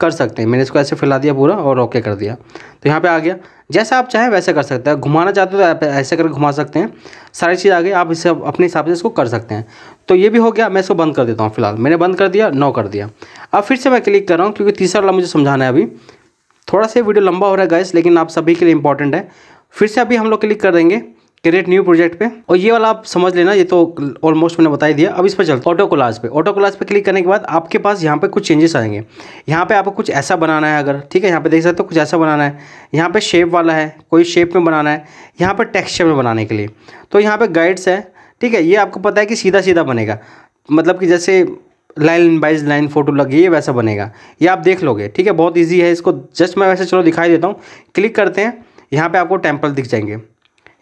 कर सकते हैं मैंने इसको ऐसे फैला दिया पूरा और ओके कर दिया तो यहाँ पे आ गया जैसा आप चाहें वैसे कर सकते हैं घुमाना चाहते हो तो ऐसे करके घुमा सकते हैं सारी चीज़ आ गई आप इसे अपने हिसाब से इसको कर सकते हैं तो ये भी हो गया मैं इसको बंद कर देता हूँ फिलहाल मैंने बंद कर दिया नौ कर दिया अब फिर से मैं क्लिक कर रहा हूँ क्योंकि तीसरा वाला मुझे समझाना है अभी थोड़ा सा वीडियो लंबा हो रहा है गैस लेकिन आप सभी के लिए इंपॉर्टेंट है फिर से अभी हम लोग क्लिक कर देंगे क्रिएट न्यू प्रोजेक्ट पे और ये वाला आप समझ लेना ये तो ऑलमोस्ट मैंने बताई दिया अब इस पर चलते ऑटो क्लास पे ऑटो क्लास पे क्लिक करने के बाद आपके पास यहाँ पे कुछ चेंजेस आएंगे यहाँ पे आपको कुछ ऐसा बनाना है अगर ठीक है यहाँ पे देख सकते हो कुछ ऐसा बनाना है यहाँ पे शेप वाला है कोई शेप में बनाना है यहाँ पर टेक्स्चर में बनाने के लिए तो यहाँ पर गाइड्स है ठीक है ये आपको पता है कि सीधा सीधा बनेगा मतलब कि जैसे लाइन बाइज लाइन फोटो लगी ये वैसा बनेगा ये आप देख लोगे ठीक है बहुत ईजी है इसको जस्ट मैं वैसे चलो दिखाई देता हूँ क्लिक करते हैं यहाँ पर आपको टेम्पल दिख जाएंगे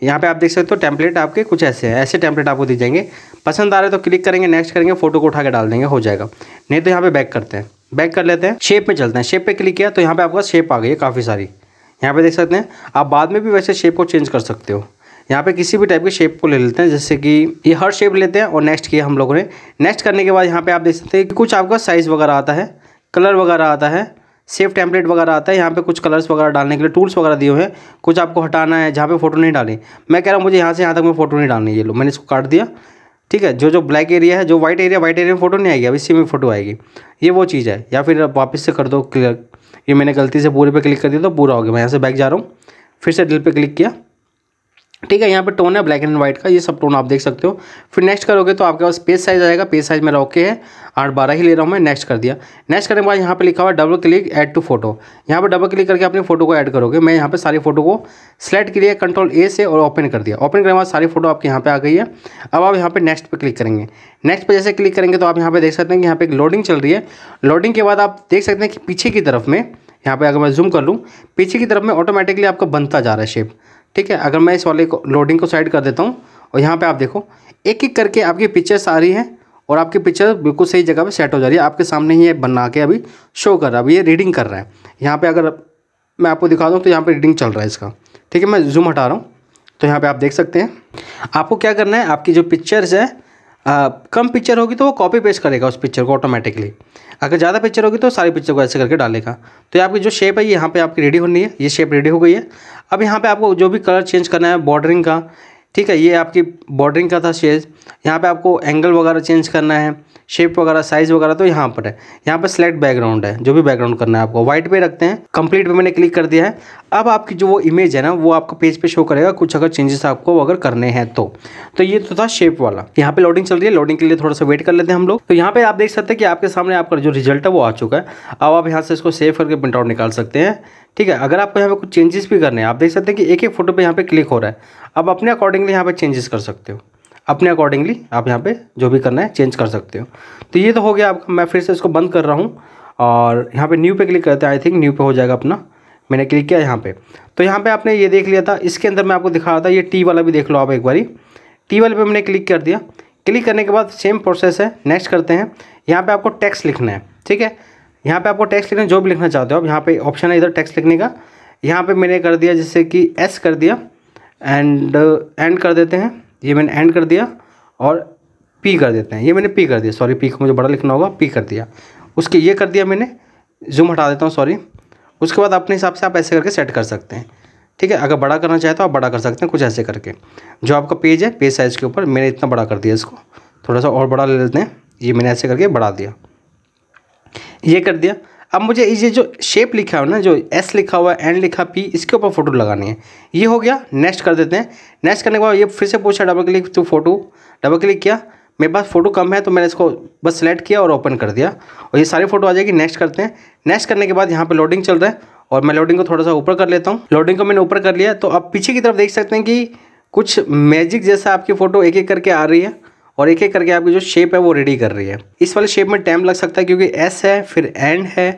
यहाँ पे आप देख सकते हो टेम्पलेट आपके कुछ ऐसे हैं ऐसे टेम्पलेट आपको दी जाएंगे पसंद आ रहे तो क्लिक करेंगे नेक्स्ट करेंगे फोटो को उठा के डाल देंगे हो जाएगा नहीं तो यहाँ पे बैक करते हैं बैक कर लेते हैं शेप में चलते हैं शेप पे क्लिक किया तो यहाँ पे आपका शेप आ गई है काफ़ी सारी यहाँ पे देख सकते हैं आप बाद में भी वैसे शेप को चेंज कर सकते हो यहाँ पे किसी भी टाइप के शेप को ले लेते हैं जैसे कि ये हर शेप लेते हैं और नेक्स्ट किया हम लोगों ने नेक्स्ट करने के बाद यहाँ पे आप देख सकते हैं कि कुछ आपका साइज़ वगैरह आता है कलर वगैरह आता है सेफ टेम्पलेट वगैरह आता है यहाँ पे कुछ कलर्स वगैरह डालने के लिए टूल्स वगैरह दिए हुए हैं कुछ आपको हटाना है जहाँ पे फोटो नहीं डाली मैं कह रहा हूँ मुझे यहाँ से यहाँ तक मैं फोटो नहीं डालनी ये लो मैंने इसको काट दिया ठीक है जो जो ब्लैक एरिया है जो वाइट एरिया वाइट एरिया में फोटो नहीं आएगी अब इसी में फोटो आएगी ये वो चीज़ है या फिर वापस से कर दो क्लियर ये मैंने गलती से पूरे पे क्लिक कर दिया तो पूरा हो गया मैं यहाँ से बैक जा रहा हूँ फिर से डिल पर क्लिक किया ठीक है यहाँ पे टोन है ब्लैक एंड व्हाइट का ये सब टोन आप देख सकते हो फिर नेक्स्ट करोगे तो आपके पास पेज साइज आएगा पेज साइज मेरा ओके है आठ बारह ही ले रहा हूँ मैं नेक्स्ट कर दिया नेक्स्ट करने के बाद यहाँ पे लिखा हुआ double click add to photo यहाँ पे डबल क्लिक करके अपनी फोटो को ऐड करोगे मैं यहाँ पर सारी फोटो को सेलेक्ट कर दिया कंट्रोल ए से और ओपन कर दिया ओपन करने के बाद सारी फोटो आपके यहाँ पर आ गई है अब आप यहाँ पर नेक्स्ट पर क्लिक करेंगे नेक्स्ट पर जैसे क्लिक करेंगे तो आप यहाँ पे देख सकते हैं कि यहाँ पर एक लोडिंग चल रही है लोडिंग के बाद आप देख सकते हैं कि पीछे की तरफ में यहाँ पर अगर मैं जूम कर लूँ पीछे की तरफ में ऑटोमेटिकली आपका बनता जा रहा है शेप ठीक है अगर मैं इस वाले को लोडिंग को साइड कर देता हूँ और यहाँ पे आप देखो एक एक करके आपकी पिक्चर्स आ रही हैं और आपकी पिक्चर बिल्कुल सही जगह पे सेट हो जा रही है आपके सामने ही ये बना के अभी शो कर रहा है अभी ये रीडिंग कर रहा है यहाँ पे अगर मैं आपको दिखा दूँ तो यहाँ पे रीडिंग चल रहा है इसका ठीक है मैं जूम हटा रहा हूँ तो यहाँ पर आप देख सकते हैं आपको क्या करना है आपकी जो पिक्चर्स है कम पिक्चर होगी तो वो कॉपी पेस्ट करेगा उस पिक्चर को ऑटोमेटिकली अगर ज़्यादा पिक्चर होगी तो सारी पिक्चर को ऐसे करके डालेगा तो ये आपकी जो शेप है ये यहाँ पे आपकी रेडी होनी है ये शेप रेडी हो गई है अब यहाँ पे आपको जो भी कलर चेंज करना है बॉर्डरिंग का ठीक है ये आपकी बॉर्डरिंग का था शेज यहाँ पर आपको एंगल वगैरह चेंज करना है शेप वगैरह साइज वगैरह तो यहाँ पर है यहाँ पर सेलेक्ट बैकग्राउंड है जो भी बैकग्राउंड करना है आपको व्हाइट पे रखते हैं कंप्लीट पे मैंने क्लिक कर दिया है अब आपकी जो वो इमेज है ना वो आपका पेज पे शो करेगा कुछ अगर चेंजेस आपको अगर करने हैं तो तो ये तो था शेप वाला यहाँ पे लोडिंग चल रही है लोडिंग के लिए थोड़ा सा वेट कर लेते हैं हम लोग तो यहाँ पे आप देख सकते हैं कि आपके सामने आपका जो रिजल्ट है वो आ चुका है अब आप यहाँ से इसको सेव करके प्रिंट आउट निकाल सकते हैं ठीक है अगर आपको यहाँ पे कुछ चेंजेस भी करने हैं आप देख सकते हैं कि एक एक फोटो पे यहाँ पे क्लिक हो रहा है अब अपने अकॉर्डिंगली यहाँ पे चेंजेस कर सकते हो अपने अकॉर्डिंगली आप यहाँ पे जो भी करना है चेंज कर सकते हो तो ये तो हो गया आपका मैं फिर से इसको बंद कर रहा हूँ और यहाँ पे न्यू पे क्लिक करते हैं आई थिंक न्यू पे हो जाएगा अपना मैंने क्लिक किया यहाँ पे तो यहाँ पे आपने ये देख लिया था इसके अंदर मैं आपको दिखा रहा था ये टी वाला भी देख लो आप एक बारी टी वाले पर मैंने क्लिक कर दिया क्लिक करने के बाद सेम प्रोसेस है नेक्स्ट करते हैं यहाँ पर आपको टैक्स लिखना है ठीक है यहाँ पर आपको टैक्स लिखना जो भी लिखना चाहते हो आप यहाँ पर ऑप्शन है इधर टैक्स लिखने का यहाँ पर मैंने कर दिया जैसे कि एस कर दिया एंड एंड uh, कर देते हैं ये मैंने एंड कर दिया और पी कर देते हैं ये मैंने पी कर दिया सॉरी पी को मुझे बड़ा लिखना होगा पी कर दिया उसके ये कर दिया मैंने जूम हटा देता हूँ सॉरी उसके बाद अपने हिसाब से आप ऐसे करके सेट कर सकते हैं ठीक है अगर बड़ा करना चाहे तो आप बड़ा कर सकते हैं कुछ ऐसे करके जो आपका पेज है पेज साइज़ के ऊपर मैंने इतना बड़ा कर दिया इसको थोड़ा सा और बड़ा ले लेते हैं ये मैंने ऐसे करके बढ़ा दिया ये कर दिया अब मुझे ये जो शेप लिखा हुआ ना जो एस लिखा हुआ है एन लिखा पी इसके ऊपर फोटो लगानी है ये हो गया नेक्स्ट कर देते हैं नेक्स्ट करने के बाद ये फिर से पूछा डबल क्लिक तो फोटो डबल क्लिक किया मेरे पास फ़ोटो कम है तो मैंने इसको बस सेलेक्ट किया और ओपन कर दिया और ये सारी फ़ोटो आ जाएगी नेक्स्ट करते हैं नेक्स्ट करने के बाद यहाँ पर लोडिंग चल रहा है और मैं लोडिंग को थोड़ा सा ऊपर कर लेता हूँ लोडिंग को मैंने ऊपर कर लिया तो आप पीछे की तरफ देख सकते हैं कि कुछ मैजिक जैसा आपकी फ़ोटो एक एक करके आ रही है और एक एक करके आपकी जो शेप है वो रेडी कर रही है इस वाले शेप में टाइम लग सकता है क्योंकि एस है फिर एंड है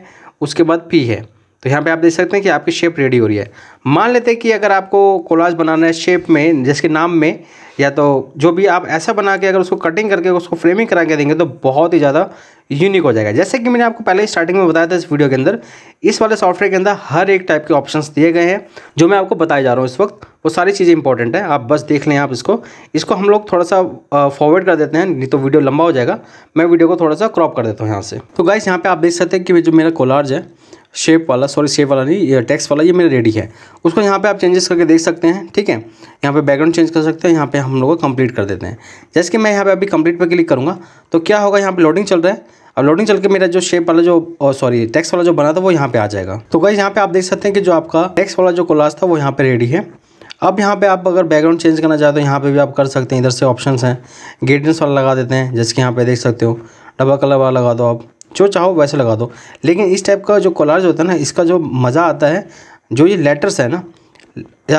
उसके बाद पी है तो यहाँ पे आप देख सकते हैं कि आपकी शेप रेडी हो रही है मान लेते हैं कि अगर आपको कोलाज बनाना है शेप में जिसके नाम में या तो जो भी आप ऐसा बना के अगर उसको कटिंग करके उसको फ्रेमिंग करा के देंगे तो बहुत ही ज़्यादा यूनिक हो जाएगा जैसे कि मैंने आपको पहले स्टार्टिंग में बताया था इस वीडियो के अंदर इस वाले सॉफ्टवेयर के अंदर हर एक टाइप के ऑप्शन दिए गए हैं जो मैं आपको बताया जा रहा हूँ इस वक्त वो सारी चीज़ें इंपॉर्टेंट है आप बस देख लें आप इसको इसको हम लोग थोड़ा सा फॉरवर्ड कर देते हैं नहीं तो वीडियो लंबा हो जाएगा मैं वीडियो को थोड़ा सा क्रॉप कर देता हूँ यहाँ से तो गाइस यहाँ पर आप देख सकते हैं कि जो मेरा कोलार्ज है शेप वाला सॉरी शेप वाला नहीं ये टेक्स्ट वाला ये मेरा रेडी है उसको यहाँ पे आप चेंजेस करके देख सकते हैं ठीक है यहाँ पे बैकग्राउंड चेंज कर सकते हैं यहाँ पे हम लोग कंप्लीट कर देते हैं जैसे कि मैं यहाँ पे अभी कंप्लीट पे क्लिक करूँगा तो क्या होगा यहाँ पे लोडिंग चल रहा है अब लोडिंग चल के मेरा जो शेप वाला जो सॉरी टैक्स वाला जो बना था वो यहाँ पर आ जाएगा तो गाइज यहाँ पर आप देख सकते हैं कि जो आपका टैक्स वाला जो क्लास था वो यहाँ पर रेडी है अब यहाँ पर आप अगर बैकग्राउंड चेंज करना चाहते हो यहाँ पर भी आप कर सकते हैं इधर से ऑप्शन हैं गेडेंस वाला लगा देते हैं जैसे कि यहाँ पर देख सकते हो डबल कलर वाला लगा दो आप जो चाहो वैसे लगा दो लेकिन इस टाइप का जो कॉलार्ज होता है ना इसका जो मज़ा आता है जो ये लेटर्स है ना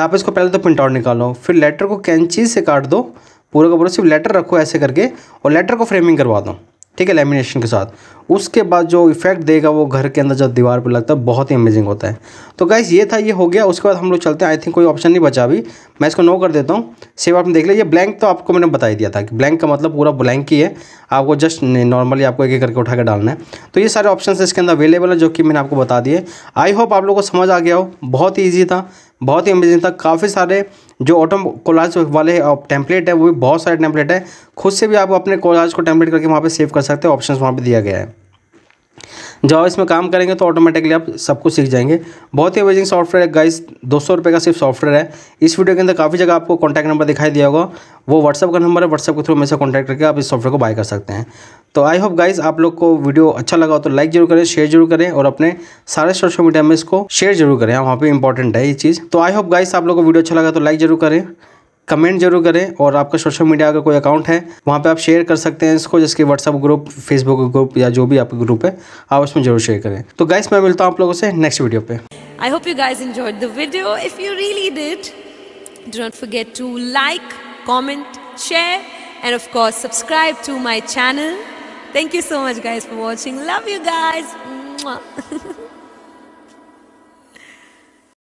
आप इसको पहले तो प्रिंट आउट निकालो फिर लेटर को कैंची से काट दो पूरा का पूरा सिर्फ लेटर रखो ऐसे करके और लेटर को फ्रेमिंग करवा दो ठीक है लेमिनेशन के साथ उसके बाद जो इफेक्ट देगा वो घर के अंदर जब दीवार पर लगता है बहुत ही अमेजिंग होता है तो गाइज ये था ये हो गया उसके बाद हम लोग चलते हैं आई थिंक कोई ऑप्शन नहीं बचा अभी मैं इसको नो कर देता हूँ सेव आपने देख लिया ये ब्लैंक तो आपको मैंने बता ही दिया था कि ब्लैंक का मतलब पूरा ब्लैंक ही है आपको जस्ट नॉर्मली आपको एक एक करके उठा कर डालना है तो ये सारे ऑप्शन इसके अंदर अवेलेबल है जो कि मैंने आपको बता दिए आई होप आप लोग को समझ आ गया हो बहुत ही ईजी था बहुत ही अमेजिंग था काफ़ी सारे जो ऑटो कोलाज वाले टेम्पलेट है वो भी बहुत सारे टेम्पलेट है खुद से भी आप अपने कोलाज को टेम्पलेट करके वहाँ पे सेव कर सकते हो ऑप्शन वहाँ पे दिया गया है जब आप इसमें काम करेंगे तो ऑटोमेटिकली आप सब कुछ सीख जाएंगे बहुत ही अमेजिंग सॉफ्टवेयर है गाइस दो सौ का सिर्फ सॉफ्टवेयर है इस वीडियो के अंदर काफ़ी जगह आपको कॉन्टैक्ट नंबर दिखाई दिया होगा वो व्हाट्सअप का नंबर है व्हाट्सअप के थ्रू मेरे से कॉन्टैक्ट करके आप इस सॉफ्टवेयर को बाय कर सकते हैं तो आई होप गाइज आप लोग को वीडियो अच्छा लगा हो तो लाइक जरूर करें शेयर जरूर करें और अपने सारे सोशल मीडिया में इसको शेयर जरूर करें हाँ, वहाँ पर इंपॉर्टेंट है ये चीज़ तो आई होप गाइस आप लोग को वीडियो अच्छा लगा तो लाइक जरूर करें कमेंट जरूर करें और आपका सोशल मीडिया का कोई अकाउंट है वहाँ पे आप शेयर कर सकते हैं इसको जिसके व्हाट्सअप ग्रुप फेसबुक ग्रुप या जो भी आपका ग्रुप है आप उसमें जरूर शेयर करें तो गाइस मैं मिलता हूँ आप लोगों से नेक्स्ट वीडियो पे I hope you guys enjoyed the video if you really did don't forget to like comment share and of course subscribe to my channel thank you so much guys, for watching. Love you guys.